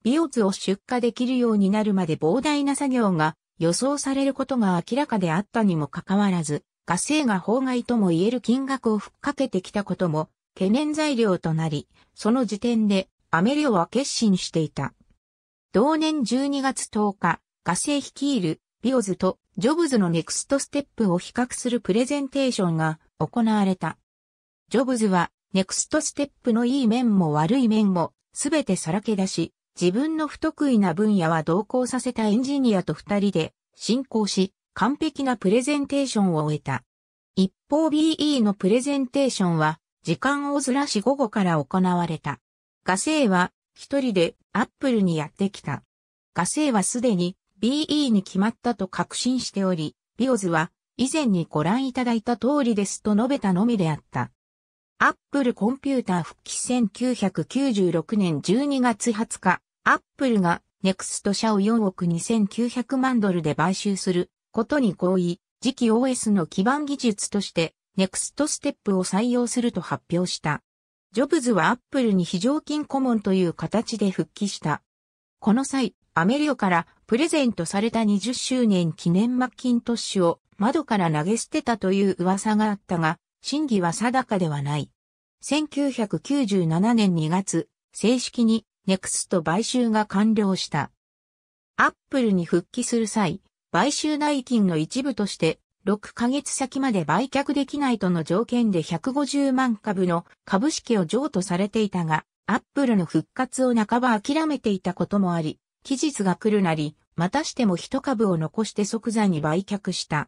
ビオズを出荷できるようになるまで膨大な作業が予想されることが明らかであったにもかかわらず、火星が法外とも言える金額をふっかけてきたことも懸念材料となり、その時点でアメリオは決心していた。同年12月10日、火星率いるビオズとジョブズのネクストステップを比較するプレゼンテーションが行われた。ジョブズはネクストステップのいい面も悪い面もすべてさらけ出し、自分の不得意な分野は同行させたエンジニアと二人で進行し、完璧なプレゼンテーションを終えた。一方 BE のプレゼンテーションは時間をずらし午後から行われた。ガセイは一人でアップルにやってきた。ガセイはすでに BE に決まったと確信しており、ビオズは以前にご覧いただいた通りですと述べたのみであった。アップルコンピューター復帰1996年12月20日、アップルがネクスト社を4億2900万ドルで買収することに合意、次期 OS の基盤技術として、ネクストステップを採用すると発表した。ジョブズはアップルに非常勤顧問という形で復帰した。この際、アメリオからプレゼントされた20周年記念マッキントッシュを窓から投げ捨てたという噂があったが、真偽は定かではない。1997年2月、正式にネクスト買収が完了した。アップルに復帰する際、買収代金の一部として、6ヶ月先まで売却できないとの条件で150万株の株式を譲渡されていたが、アップルの復活を半ば諦めていたこともあり、期日が来るなり、またしても一株を残して即座に売却した。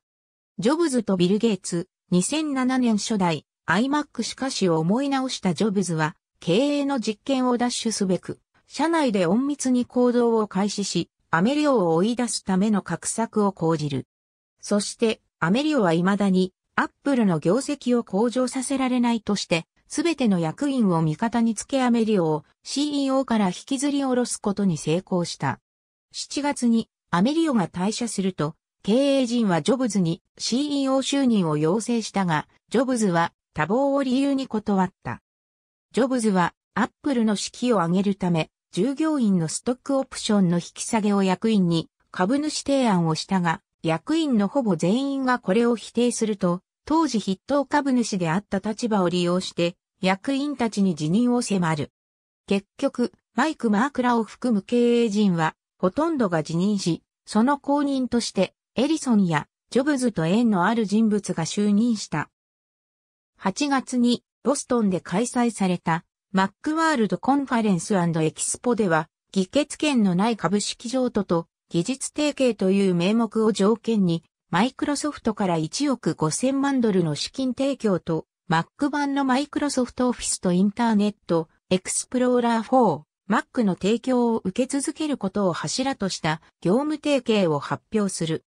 ジョブズとビル・ゲイツ、2007年初代、iMac しかしを思い直したジョブズは、経営の実験を奪取すべく、社内で隠密に行動を開始し、アメリオを追い出すための画策を講じる。そして、アメリオは未だに、アップルの業績を向上させられないとして、すべての役員を味方につけアメリオを CEO から引きずり下ろすことに成功した。7月にアメリオが退社すると、経営陣はジョブズに CEO 就任を要請したが、ジョブズは多忙を理由に断った。ジョブズはアップルの指揮を上げるため、従業員のストックオプションの引き下げを役員に株主提案をしたが、役員のほぼ全員がこれを否定すると、当時筆頭株主であった立場を利用して、役員たちに辞任を迫る。結局、マイク・マークラを含む経営陣は、ほとんどが辞任し、その後任として、エリソンやジョブズと縁のある人物が就任した。8月に、ボストンで開催されたマックワールドコンファレンスエキスポでは、議決権のない株式譲渡と技術提携という名目を条件に、マイクロソフトから1億5000万ドルの資金提供と、マック版のマイクロソフトオフィスとインターネット、エクスプローラー4、マックの提供を受け続けることを柱とした業務提携を発表する。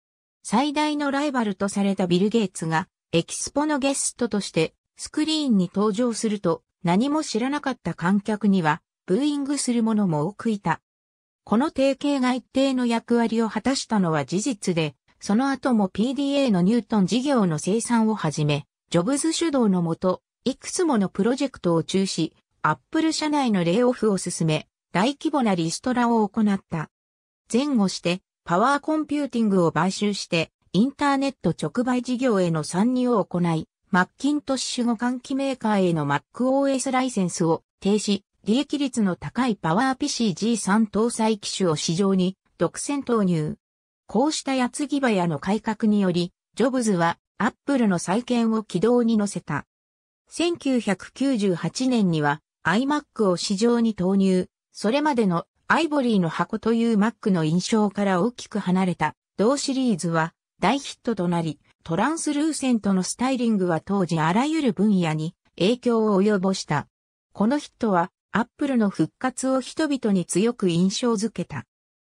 最大のライバルとされたビル・ゲイツが、エキスポのゲストとして、スクリーンに登場すると、何も知らなかった観客には、ブーイングする者も多くいた。この提携が一定の役割を果たしたのは事実で、その後も PDA のニュートン事業の生産をはじめ、ジョブズ主導のもと、いくつものプロジェクトを中止、アップル社内のレイオフを進め、大規模なリストラを行った。前後して、パワーコンピューティングを買収して、インターネット直売事業への参入を行い、マッキントッシュ互換機メーカーへの MacOS ライセンスを停止、利益率の高いパワー PCG3 搭載機種を市場に独占投入。こうしたやつぎ早の改革により、ジョブズはアップルの再建を軌道に乗せた。1998年には iMac を市場に投入、それまでのアイボリーの箱という Mac の印象から大きく離れた同シリーズは大ヒットとなり、トランスルーセントのスタイリングは当時あらゆる分野に影響を及ぼした。このヒットはアップルの復活を人々に強く印象づけた。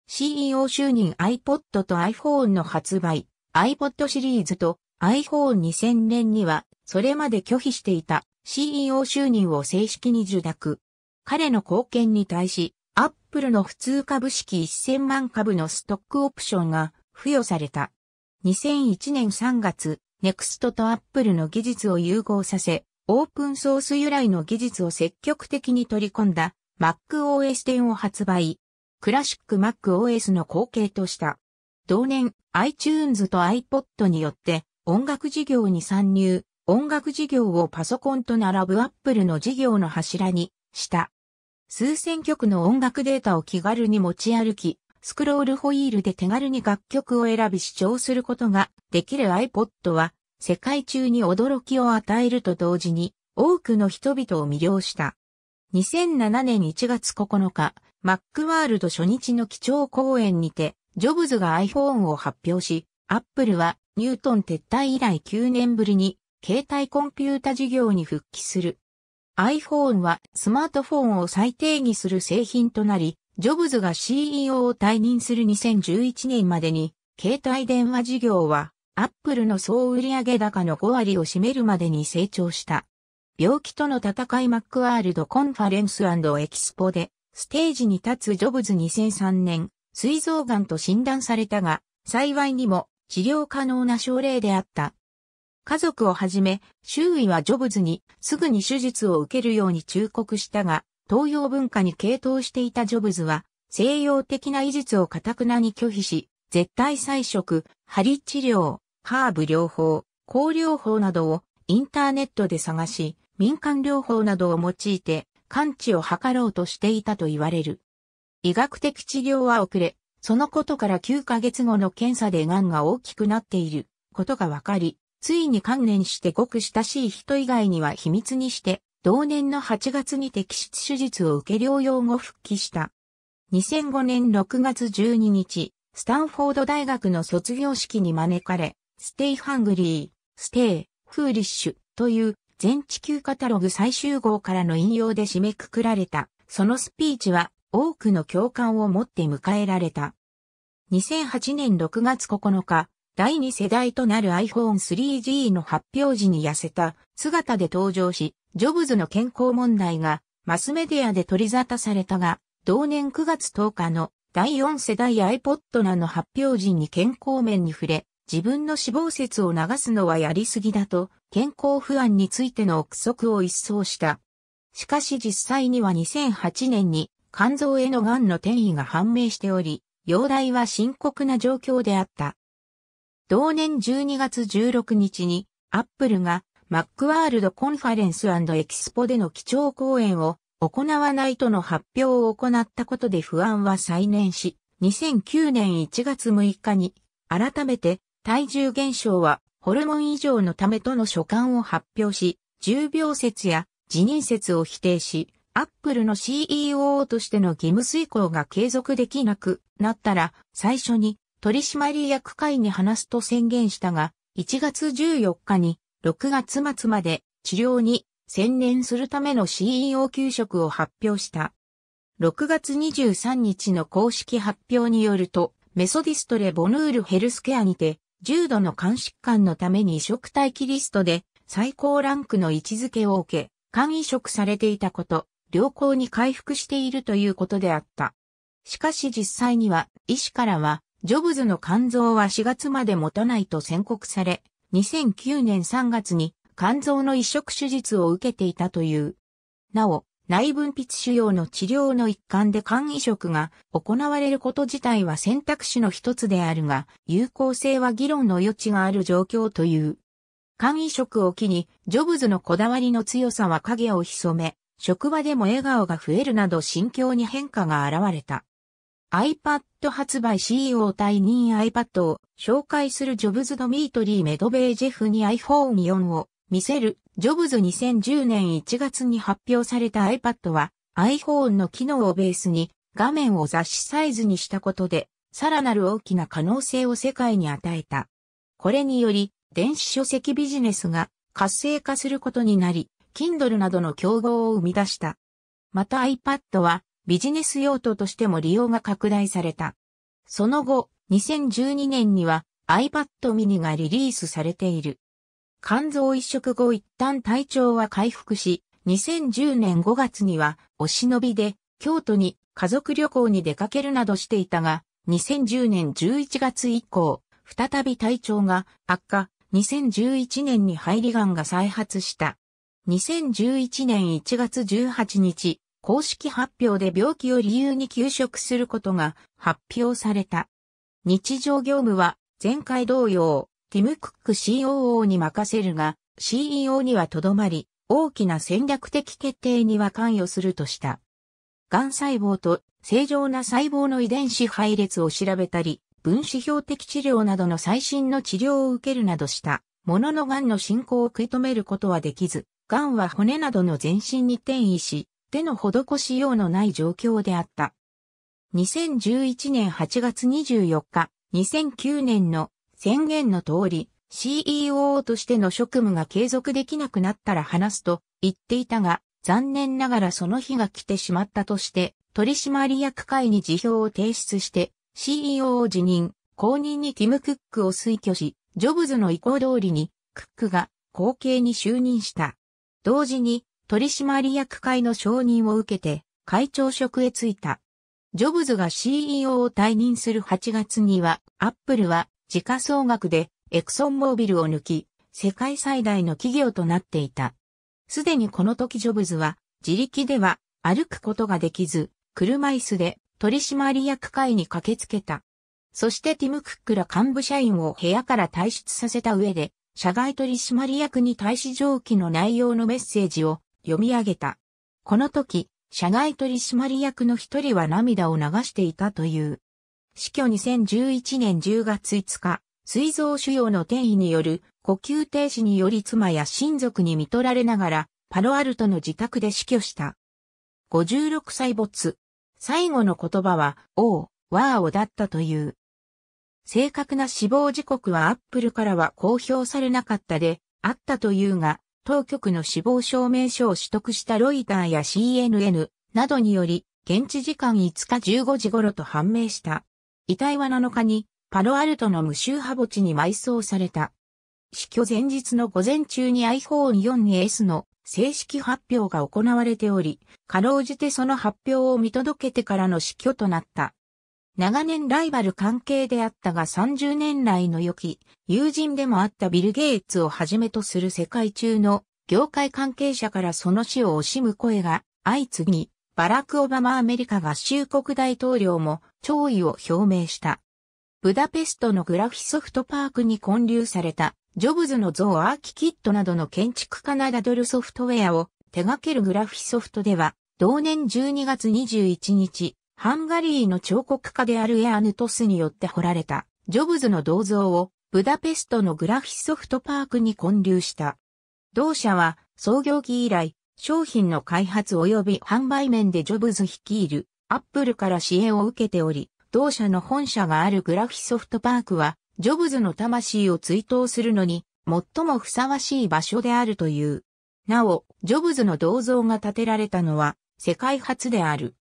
CEO 就任 iPod と iPhone の発売、iPod シリーズと iPhone2000 年にはそれまで拒否していた CEO 就任を正式に受諾。彼の貢献に対し、アップルの普通株式1000万株のストックオプションが付与された。2001年3月、ネクストとアップルの技術を融合させ、オープンソース由来の技術を積極的に取り込んだ MacOS 10を発売。クラシック MacOS の後継とした。同年、iTunes と iPod によって音楽事業に参入、音楽事業をパソコンと並ぶ Apple の事業の柱にした。数千曲の音楽データを気軽に持ち歩き、スクロールホイールで手軽に楽曲を選び視聴することができる iPod は世界中に驚きを与えると同時に多くの人々を魅了した。2007年1月9日、マックワールド初日の基調講演にて、ジョブズが iPhone を発表し、Apple はニュートン撤退以来9年ぶりに携帯コンピュータ事業に復帰する。iPhone はスマートフォンを再定義する製品となり、ジョブズが CEO を退任する2011年までに、携帯電話事業は、アップルの総売上高の5割を占めるまでに成長した。病気との戦いマックワールドコンファレンスエキスポで、ステージに立つジョブズ2003年、膵臓癌と診断されたが、幸いにも治療可能な症例であった。家族をはじめ、周囲はジョブズにすぐに手術を受けるように忠告したが、東洋文化に傾倒していたジョブズは、西洋的な医術を堅くなに拒否し、絶対彩食、針治療、ハーブ療法、抗療法などをインターネットで探し、民間療法などを用いて、完治を図ろうとしていたと言われる。医学的治療は遅れ、そのことから9ヶ月後の検査で癌が大きくなっていることがわかり、ついに観念してごく親しい人以外には秘密にして同年の8月に摘出手術を受け療養後復帰した。2005年6月12日、スタンフォード大学の卒業式に招かれ、ステイハングリー、ステイ、フーリッシュという全地球カタログ最終号からの引用で締めくくられた。そのスピーチは多くの共感を持って迎えられた。2008年6月9日、第2世代となる iPhone 3G の発表時に痩せた姿で登場し、ジョブズの健康問題がマスメディアで取り沙汰されたが、同年9月10日の第4世代 iPod なの発表時に健康面に触れ、自分の死亡説を流すのはやりすぎだと、健康不安についての憶測を一掃した。しかし実際には2008年に肝臓への癌の転移が判明しており、容体は深刻な状況であった。同年12月16日に、アップルが、マックワールドコンファレンスエキスポでの基調講演を行わないとの発表を行ったことで不安は再燃し、2009年1月6日に、改めて、体重減少はホルモン異常のためとの所感を発表し、重病説や辞任説を否定し、アップルの CEO としての義務遂行が継続できなくなったら、最初に取締役会に話すと宣言したが、1月14日に6月末まで治療に専念するための CEO 給食を発表した。6月23日の公式発表によると、メソディストレボヌールヘルスケアにて、重度の肝疾患のために移植待機リストで最高ランクの位置づけを受け、肝移植されていたこと、良好に回復しているということであった。しかし実際には、医師からは、ジョブズの肝臓は4月まで持たないと宣告され、2009年3月に肝臓の移植手術を受けていたという。なお、内分泌腫瘍の治療の一環で肝移植が行われること自体は選択肢の一つであるが、有効性は議論の余地がある状況という。肝移植を機に、ジョブズのこだわりの強さは影を潜め、職場でも笑顔が増えるなど心境に変化が現れた。iPad 発売 CEO 退任 iPad を紹介するジョブズ・ドミートリー・メドベージェフに iPhone4 を見せるジョブズ2010年1月に発表された iPad は iPhone の機能をベースに画面を雑誌サイズにしたことでさらなる大きな可能性を世界に与えた。これにより電子書籍ビジネスが活性化することになり Kindle などの競合を生み出した。また iPad はビジネス用途としても利用が拡大された。その後、2012年には iPad mini がリリースされている。肝臓移植後一旦体調は回復し、2010年5月にはお忍びで京都に家族旅行に出かけるなどしていたが、2010年11月以降、再び体調が悪化、2011年に肺がんが再発した。2011年1月18日、公式発表で病気を理由に休職することが発表された。日常業務は前回同様、ティム・クック COO に任せるが、CEO にはとどまり、大きな戦略的決定には関与するとした。癌細胞と正常な細胞の遺伝子配列を調べたり、分子標的治療などの最新の治療を受けるなどした、ものの癌の進行を食い止めることはできず、癌は骨などの全身に転移し、手の施しようのない状況であった。2011年8月24日、2009年の宣言の通り、CEO としての職務が継続できなくなったら話すと言っていたが、残念ながらその日が来てしまったとして、取締役会に辞表を提出して、CEO を辞任、後任にティム・クックを推挙し、ジョブズの意向通りに、クックが後継に就任した。同時に、取締役会の承認を受けて会長職へ就いた。ジョブズが CEO を退任する8月には、アップルは時価総額でエクソンモービルを抜き、世界最大の企業となっていた。すでにこの時ジョブズは自力では歩くことができず、車椅子で取締役会に駆けつけた。そしてティム・クックら幹部社員を部屋から退出させた上で、社外取締役に対し上記の内容のメッセージを読み上げた。この時、社外取締役の一人は涙を流していたという。死去2011年10月5日、水臓腫瘍の転移による呼吸停止により妻や親族に見取られながら、パロアルトの自宅で死去した。56歳没。最後の言葉は、王、わあおだったという。正確な死亡時刻はアップルからは公表されなかったで、あったというが、当局の死亡証明書を取得したロイターや CNN などにより、現地時間5日15時頃と判明した。遺体は7日に、パロアルトの無臭派墓地に埋葬された。死去前日の午前中に iPhone4S の正式発表が行われており、かろうじてその発表を見届けてからの死去となった。長年ライバル関係であったが30年来の良き友人でもあったビル・ゲイツをはじめとする世界中の業界関係者からその死を惜しむ声が相次ぎ、バラク・オバマアメリカ合衆国大統領も弔意を表明した。ブダペストのグラフィソフトパークに混流されたジョブズの像アーキキットなどの建築家なら、ドルソフトウェアを手掛けるグラフィソフトでは同年12月21日ハンガリーの彫刻家であるエアヌトスによって彫られた、ジョブズの銅像を、ブダペストのグラフィソフトパークに建立した。同社は、創業期以来、商品の開発及び販売面でジョブズ率いる、アップルから支援を受けており、同社の本社があるグラフィソフトパークは、ジョブズの魂を追悼するのに、最もふさわしい場所であるという。なお、ジョブズの銅像が建てられたのは、世界初である。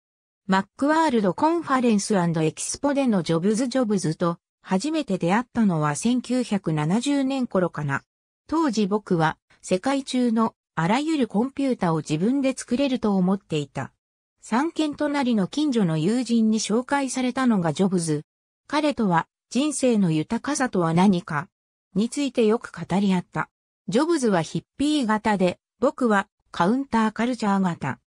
マックワールドコンファレンスエキスポでのジョブズ・ジョブズと初めて出会ったのは1970年頃かな。当時僕は世界中のあらゆるコンピュータを自分で作れると思っていた。三軒隣の近所の友人に紹介されたのがジョブズ。彼とは人生の豊かさとは何かについてよく語り合った。ジョブズはヒッピー型で僕はカウンターカルチャー型。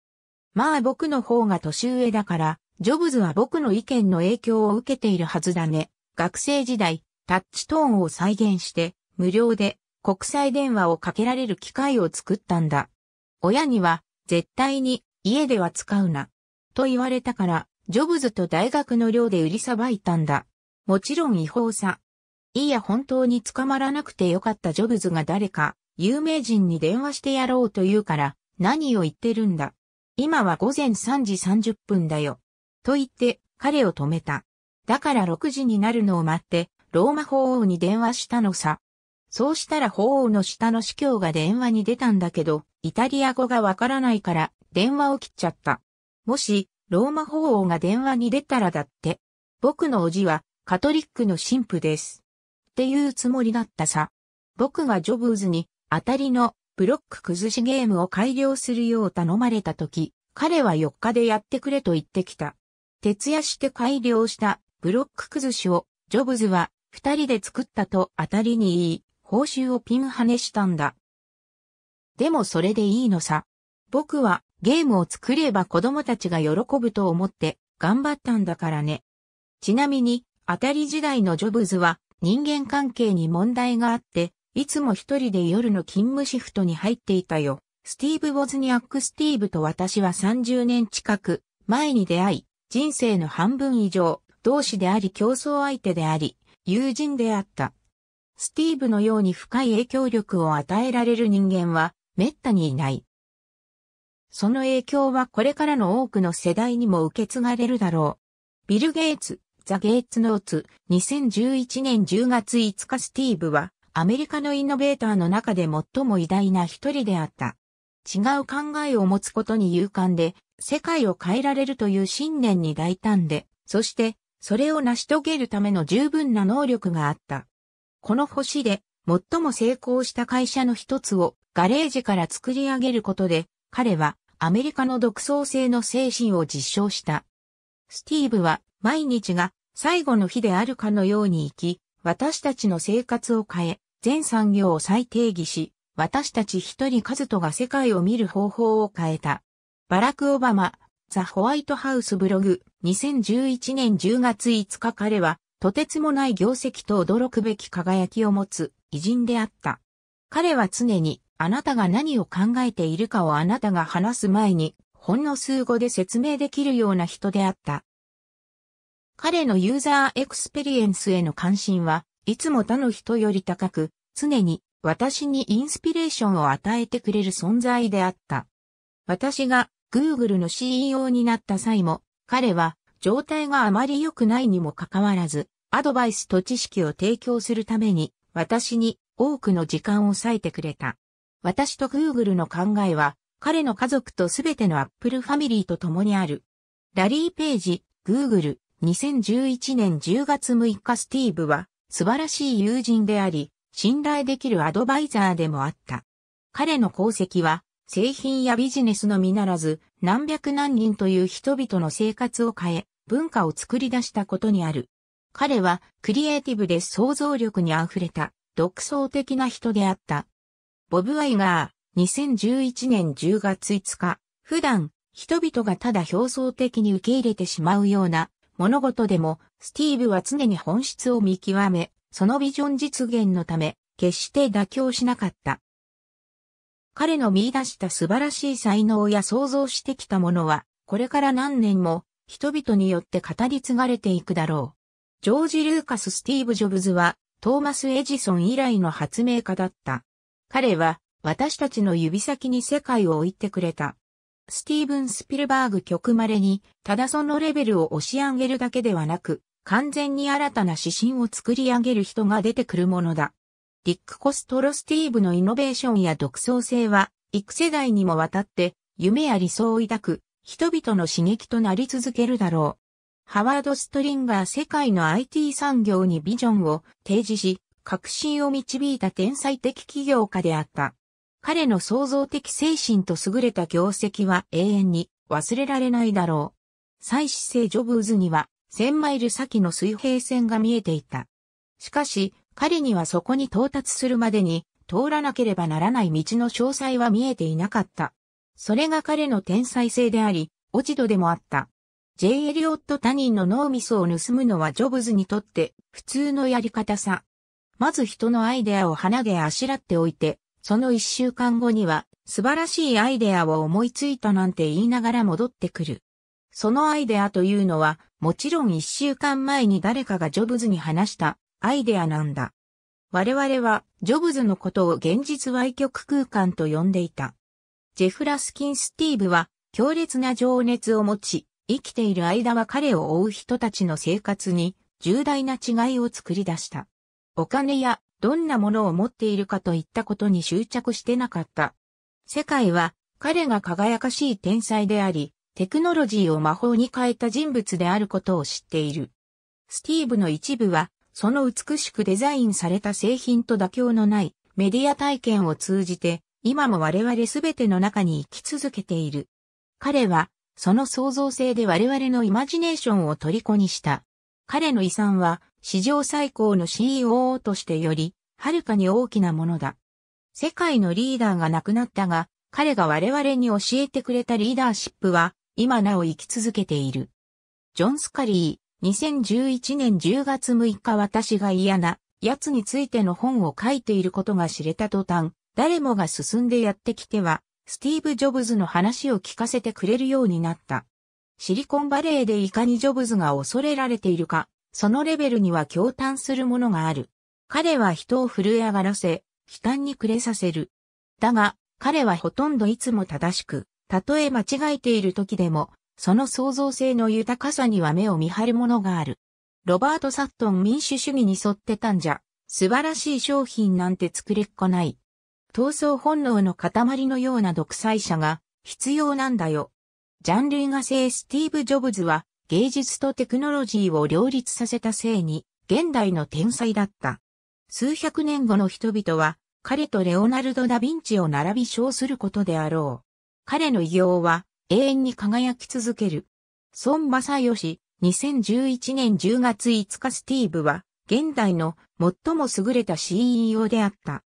まあ僕の方が年上だから、ジョブズは僕の意見の影響を受けているはずだね。学生時代、タッチトーンを再現して、無料で国際電話をかけられる機会を作ったんだ。親には、絶対に家では使うな。と言われたから、ジョブズと大学の寮で売りさばいたんだ。もちろん違法さ。いや本当に捕まらなくてよかったジョブズが誰か、有名人に電話してやろうと言うから、何を言ってるんだ。今は午前3時30分だよ。と言って彼を止めた。だから6時になるのを待って、ローマ法王に電話したのさ。そうしたら法王の下の司教が電話に出たんだけど、イタリア語がわからないから電話を切っちゃった。もし、ローマ法王が電話に出たらだって、僕のおじはカトリックの神父です。っていうつもりだったさ。僕がジョブズに当たりのブロック崩しゲームを改良するよう頼まれた時、彼は4日でやってくれと言ってきた。徹夜して改良したブロック崩しをジョブズは二人で作ったと当たりに言い、報酬をピンハネしたんだ。でもそれでいいのさ。僕はゲームを作れば子供たちが喜ぶと思って頑張ったんだからね。ちなみに、当たり時代のジョブズは人間関係に問題があっていつも一人で夜の勤務シフトに入っていたよ。スティーブ・ウォズニアック・スティーブと私は30年近く前に出会い、人生の半分以上、同志であり競争相手であり、友人であった。スティーブのように深い影響力を与えられる人間は、滅多にいない。その影響はこれからの多くの世代にも受け継がれるだろう。ビル・ゲイツ、ザ・ゲイツ・ノーツ、2011年10月5日スティーブは、アメリカのイノベーターの中で最も偉大な一人であった。違う考えを持つことに勇敢で、世界を変えられるという信念に大胆で、そして、それを成し遂げるための十分な能力があった。この星で、最も成功した会社の一つをガレージから作り上げることで、彼はアメリカの独創性の精神を実証した。スティーブは毎日が最後の日であるかのように生き、私たちの生活を変え、全産業を再定義し、私たち一人カズトが世界を見る方法を変えた。バラク・オバマ、ザ・ホワイトハウスブログ、2011年10月5日彼は、とてつもない業績と驚くべき輝きを持つ偉人であった。彼は常に、あなたが何を考えているかをあなたが話す前に、ほんの数語で説明できるような人であった。彼のユーザーエクスペリエンスへの関心は、いつも他の人より高く、常に私にインスピレーションを与えてくれる存在であった。私が Google の CEO になった際も、彼は状態があまり良くないにもかかわらず、アドバイスと知識を提供するために、私に多くの時間を割いてくれた。私と Google の考えは、彼の家族とすべての Apple ファミリーと共にある。ラリー・ページ、Google、2011年10月6日スティーブは、素晴らしい友人であり、信頼できるアドバイザーでもあった。彼の功績は、製品やビジネスのみならず、何百何人という人々の生活を変え、文化を作り出したことにある。彼は、クリエイティブで想像力に溢れた、独創的な人であった。ボブ・ワイガー、2011年10月5日、普段、人々がただ表層的に受け入れてしまうような、物事でもスティーブは常に本質を見極め、そのビジョン実現のため、決して妥協しなかった。彼の見出した素晴らしい才能や想像してきたものは、これから何年も人々によって語り継がれていくだろう。ジョージ・ルーカス・スティーブ・ジョブズは、トーマス・エジソン以来の発明家だった。彼は、私たちの指先に世界を置いてくれた。スティーブン・スピルバーグ曲まれに、ただそのレベルを押し上げるだけではなく、完全に新たな指針を作り上げる人が出てくるものだ。ディック・コストロスティーブのイノベーションや独創性は、幾世代にもわたって夢や理想を抱く人々の刺激となり続けるだろう。ハワード・ストリンガー世界の IT 産業にビジョンを提示し、革新を導いた天才的起業家であった。彼の創造的精神と優れた業績は永遠に忘れられないだろう。再始性ジョブズには1000マイル先の水平線が見えていた。しかし、彼にはそこに到達するまでに通らなければならない道の詳細は見えていなかった。それが彼の天才性であり、落ち度でもあった。J. エリオット他人の脳みそを盗むのはジョブズにとって普通のやり方さ。まず人のアイデアを花毛あしらっておいて、その一週間後には素晴らしいアイデアを思いついたなんて言いながら戻ってくる。そのアイデアというのはもちろん一週間前に誰かがジョブズに話したアイデアなんだ。我々はジョブズのことを現実歪曲空間と呼んでいた。ジェフラスキン・スティーブは強烈な情熱を持ち、生きている間は彼を追う人たちの生活に重大な違いを作り出した。お金やどんなものを持っているかといったことに執着してなかった。世界は彼が輝かしい天才であり、テクノロジーを魔法に変えた人物であることを知っている。スティーブの一部は、その美しくデザインされた製品と妥協のないメディア体験を通じて、今も我々すべての中に生き続けている。彼は、その創造性で我々のイマジネーションを虜にした。彼の遺産は、史上最高の CEO としてより、はるかに大きなものだ。世界のリーダーが亡くなったが、彼が我々に教えてくれたリーダーシップは、今なお生き続けている。ジョン・スカリー、2011年10月6日私が嫌な奴についての本を書いていることが知れた途端、誰もが進んでやってきては、スティーブ・ジョブズの話を聞かせてくれるようになった。シリコンバレーでいかにジョブズが恐れられているか、そのレベルには驚嘆するものがある。彼は人を震え上がらせ、悲嘆に暮れさせる。だが、彼はほとんどいつも正しく、たとえ間違えている時でも、その創造性の豊かさには目を見張るものがある。ロバート・サットン民主主義に沿ってたんじゃ、素晴らしい商品なんて作れっこない。闘争本能の塊のような独裁者が必要なんだよ。ジャンル映画性スティーブ・ジョブズは芸術とテクノロジーを両立させたせいに現代の天才だった。数百年後の人々は彼とレオナルド・ダ・ヴィンチを並び称することであろう。彼の偉業は永遠に輝き続ける。孫正義、2011年10月5日スティーブは、現代の最も優れた CEO であった。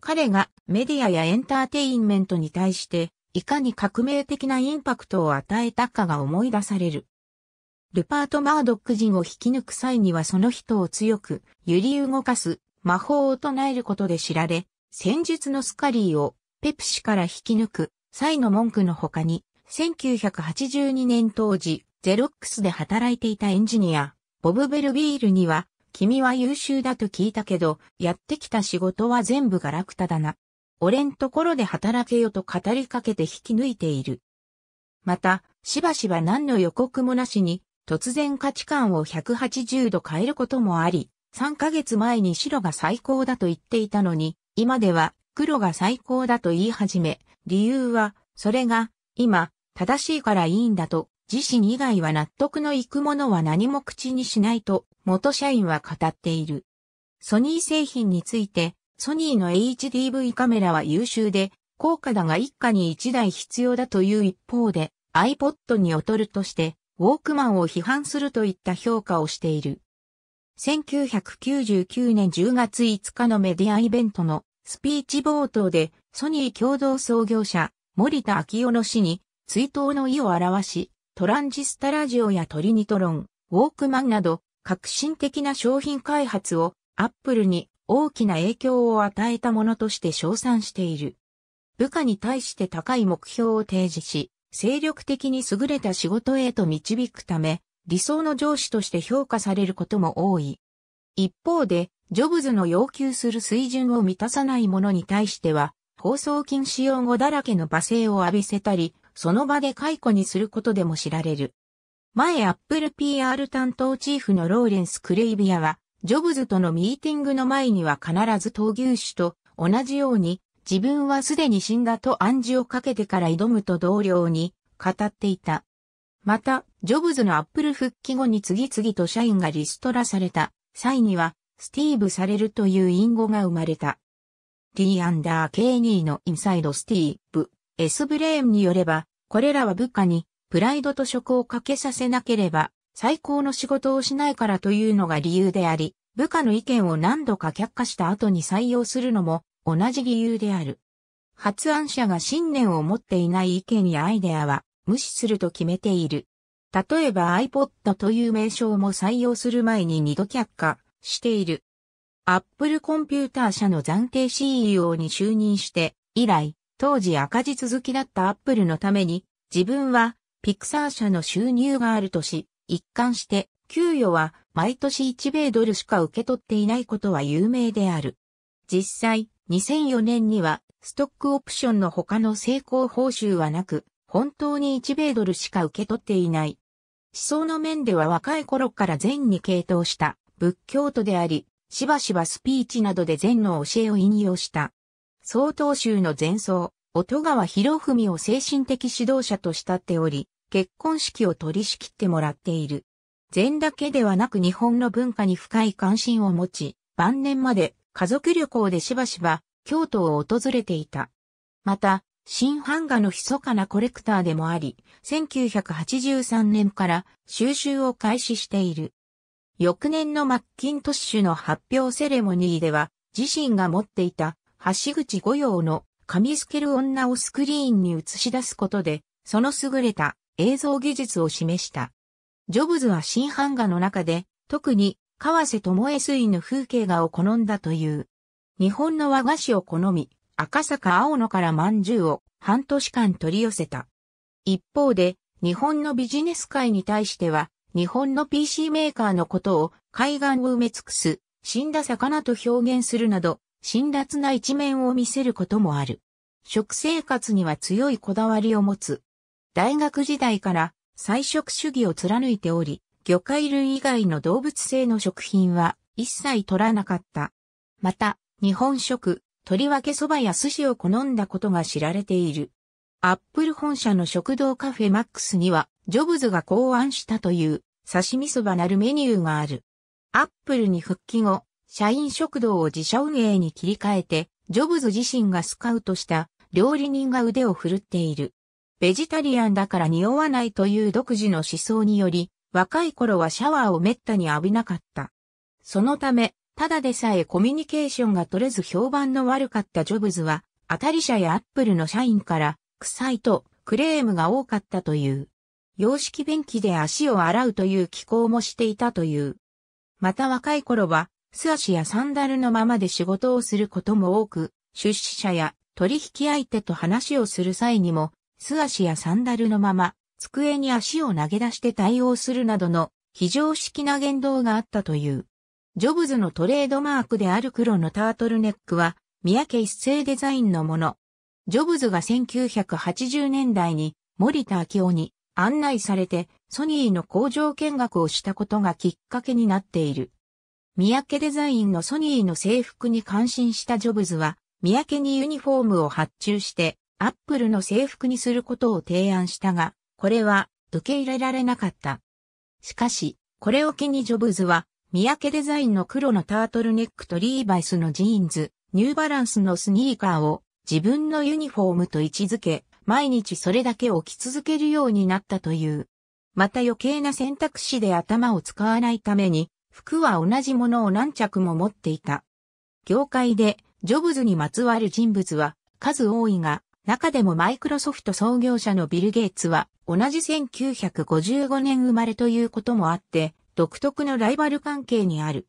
彼がメディアやエンターテインメントに対して、いかに革命的なインパクトを与えたかが思い出される。ルパート・マードック人を引き抜く際にはその人を強く揺り動かす魔法を唱えることで知られ、戦術のスカリーをペプシから引き抜く際の文句の他に、1982年当時、ゼロックスで働いていたエンジニア、ボブ・ベルビールには、君は優秀だと聞いたけど、やってきた仕事は全部ガラクタだな。俺んところで働けよと語りかけて引き抜いている。また、しばしば何の予告もなしに、突然価値観を180度変えることもあり、3ヶ月前に白が最高だと言っていたのに、今では黒が最高だと言い始め、理由は、それが、今、正しいからいいんだと、自身以外は納得のいくものは何も口にしないと、元社員は語っている。ソニー製品について、ソニーの HDV カメラは優秀で、高価だが一家に一台必要だという一方で、iPod に劣るとして、ウォークマンを批判するといった評価をしている。1999年10月5日のメディアイベントのスピーチ冒頭でソニー共同創業者、森田昭夫の死に、追悼の意を表し、トランジスタラジオやトリニトロン、ウォークマンなど、革新的な商品開発を、アップルに大きな影響を与えたものとして称賛している。部下に対して高い目標を提示し、精力的に優れた仕事へと導くため、理想の上司として評価されることも多い。一方で、ジョブズの要求する水準を満たさない者に対しては、放送禁止用語だらけの罵声を浴びせたり、その場で解雇にすることでも知られる。前アップル PR 担当チーフのローレンス・クレイビアは、ジョブズとのミーティングの前には必ず闘牛士と同じように、自分はすでに死んだと暗示をかけてから挑むと同僚に語っていた。また、ジョブズのアップル復帰後に次々と社員がリストラされた際には、スティーブされるという隠語が生まれた。T&K2 のインサイドスティーブ、S ブレーンによれば、これらは部下にプライドと職をかけさせなければ最高の仕事をしないからというのが理由であり、部下の意見を何度か却下した後に採用するのも同じ理由である。発案者が信念を持っていない意見やアイデアは無視すると決めている。例えば iPod という名称も採用する前に2度却下している。アップルコンピューター社の暫定 CEO に就任して、以来、当時赤字続きだったアップルのために、自分は、ピクサー社の収入があるとし、一貫して、給与は毎年1米ドルしか受け取っていないことは有名である。実際、2004年には、ストックオプションの他の成功報酬はなく、本当に1米ドルしか受け取っていない。思想の面では若い頃から善に傾倒した仏教徒であり、しばしばスピーチなどで禅の教えを引用した。曹洞宗の禅僧、音川博文を精神的指導者と慕っており、結婚式を取り仕切ってもらっている。禅だけではなく日本の文化に深い関心を持ち、晩年まで家族旅行でしばしば京都を訪れていた。また、新版画の密かなコレクターでもあり、1983年から収集を開始している。翌年のマッキントッシュの発表セレモニーでは、自身が持っていた、橋口御用の、紙透ける女をスクリーンに映し出すことで、その優れた映像技術を示した。ジョブズは新版画の中で、特に、河瀬智恵水の風景画を好んだという。日本の和菓子を好み、赤坂青野から饅頭を半年間取り寄せた。一方で、日本のビジネス界に対しては、日本の PC メーカーのことを海岸を埋め尽くす、死んだ魚と表現するなど、辛辣な一面を見せることもある。食生活には強いこだわりを持つ。大学時代から菜食主義を貫いており、魚介類以外の動物性の食品は一切取らなかった。また、日本食、とりわけ蕎麦や寿司を好んだことが知られている。アップル本社の食堂カフェマックスには、ジョブズが考案したという刺身そばなるメニューがある。アップルに復帰後、社員食堂を自社運営に切り替えて、ジョブズ自身がスカウトした料理人が腕を振るっている。ベジタリアンだから匂わないという独自の思想により、若い頃はシャワーを滅多に浴びなかった。そのため、ただでさえコミュニケーションが取れず評判の悪かったジョブズは、当たり者やアップルの社員から、臭いとクレームが多かったという。洋式便器で足を洗うという気候もしていたという。また若い頃は、素足やサンダルのままで仕事をすることも多く、出資者や取引相手と話をする際にも、素足やサンダルのまま、机に足を投げ出して対応するなどの非常識な言動があったという。ジョブズのトレードマークである黒のタートルネックは、三宅一世デザインのもの。ジョブズが1980年代に森田明夫に案内されてソニーの工場見学をしたことがきっかけになっている。三宅デザインのソニーの制服に感心したジョブズは、三宅にユニフォームを発注して、アップルの制服にすることを提案したが、これは受け入れられなかった。しかし、これを機にジョブズは、三宅デザインの黒のタートルネックとリーバイスのジーンズ、ニューバランスのスニーカーを自分のユニフォームと位置づけ、毎日それだけ起き続けるようになったという。また余計な選択肢で頭を使わないために、服は同じものを何着も持っていた。業界で、ジョブズにまつわる人物は数多いが、中でもマイクロソフト創業者のビル・ゲイツは同じ1955年生まれということもあって、独特のライバル関係にある。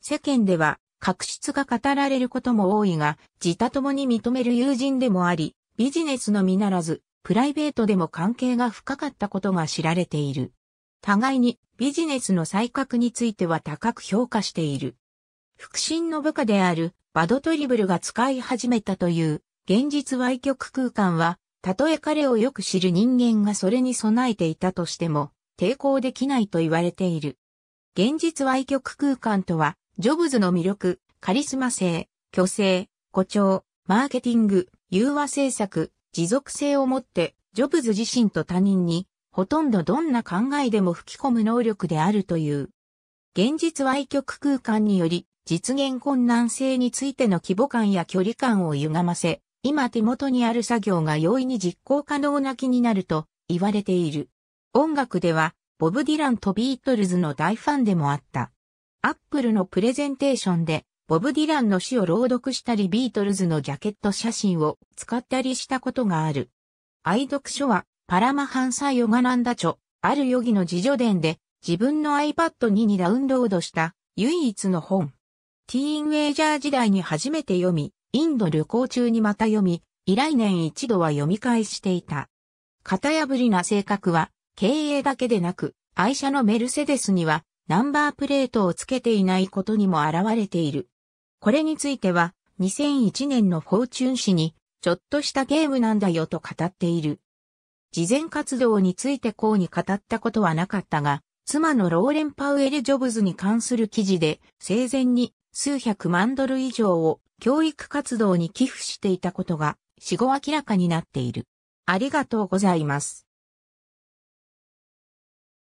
世間では、確執が語られることも多いが、自他共に認める友人でもあり、ビジネスのみならず、プライベートでも関係が深かったことが知られている。互いにビジネスの才覚については高く評価している。腹心の部下であるバドトリブルが使い始めたという現実歪曲空間は、たとえ彼をよく知る人間がそれに備えていたとしても、抵抗できないと言われている。現実歪曲空間とは、ジョブズの魅力、カリスマ性、虚勢、誇張、マーケティング、融和政策、持続性をもって、ジョブズ自身と他人に、ほとんどどんな考えでも吹き込む能力であるという。現実歪曲空間により、実現困難性についての規模感や距離感を歪ませ、今手元にある作業が容易に実行可能な気になると言われている。音楽では、ボブ・ディランとビートルズの大ファンでもあった。アップルのプレゼンテーションで、ボブ・ディランの詩を朗読したりビートルズのジャケット写真を使ったりしたことがある。愛読書は、パラマハンサヨガナンダ著、あるヨギの自助伝で、自分の iPad 2にダウンロードした唯一の本。ティーンウェイジャー時代に初めて読み、インド旅行中にまた読み、以来年一度は読み返していた。型破りな性格は、経営だけでなく、愛車のメルセデスには、ナンバープレートをつけていないことにも現れている。これについては、2001年のフォーチュン誌に、ちょっとしたゲームなんだよと語っている。慈善活動についてこうに語ったことはなかったが、妻のローレン・パウエル・ジョブズに関する記事で、生前に数百万ドル以上を教育活動に寄付していたことが、死後明らかになっている。ありがとうございます。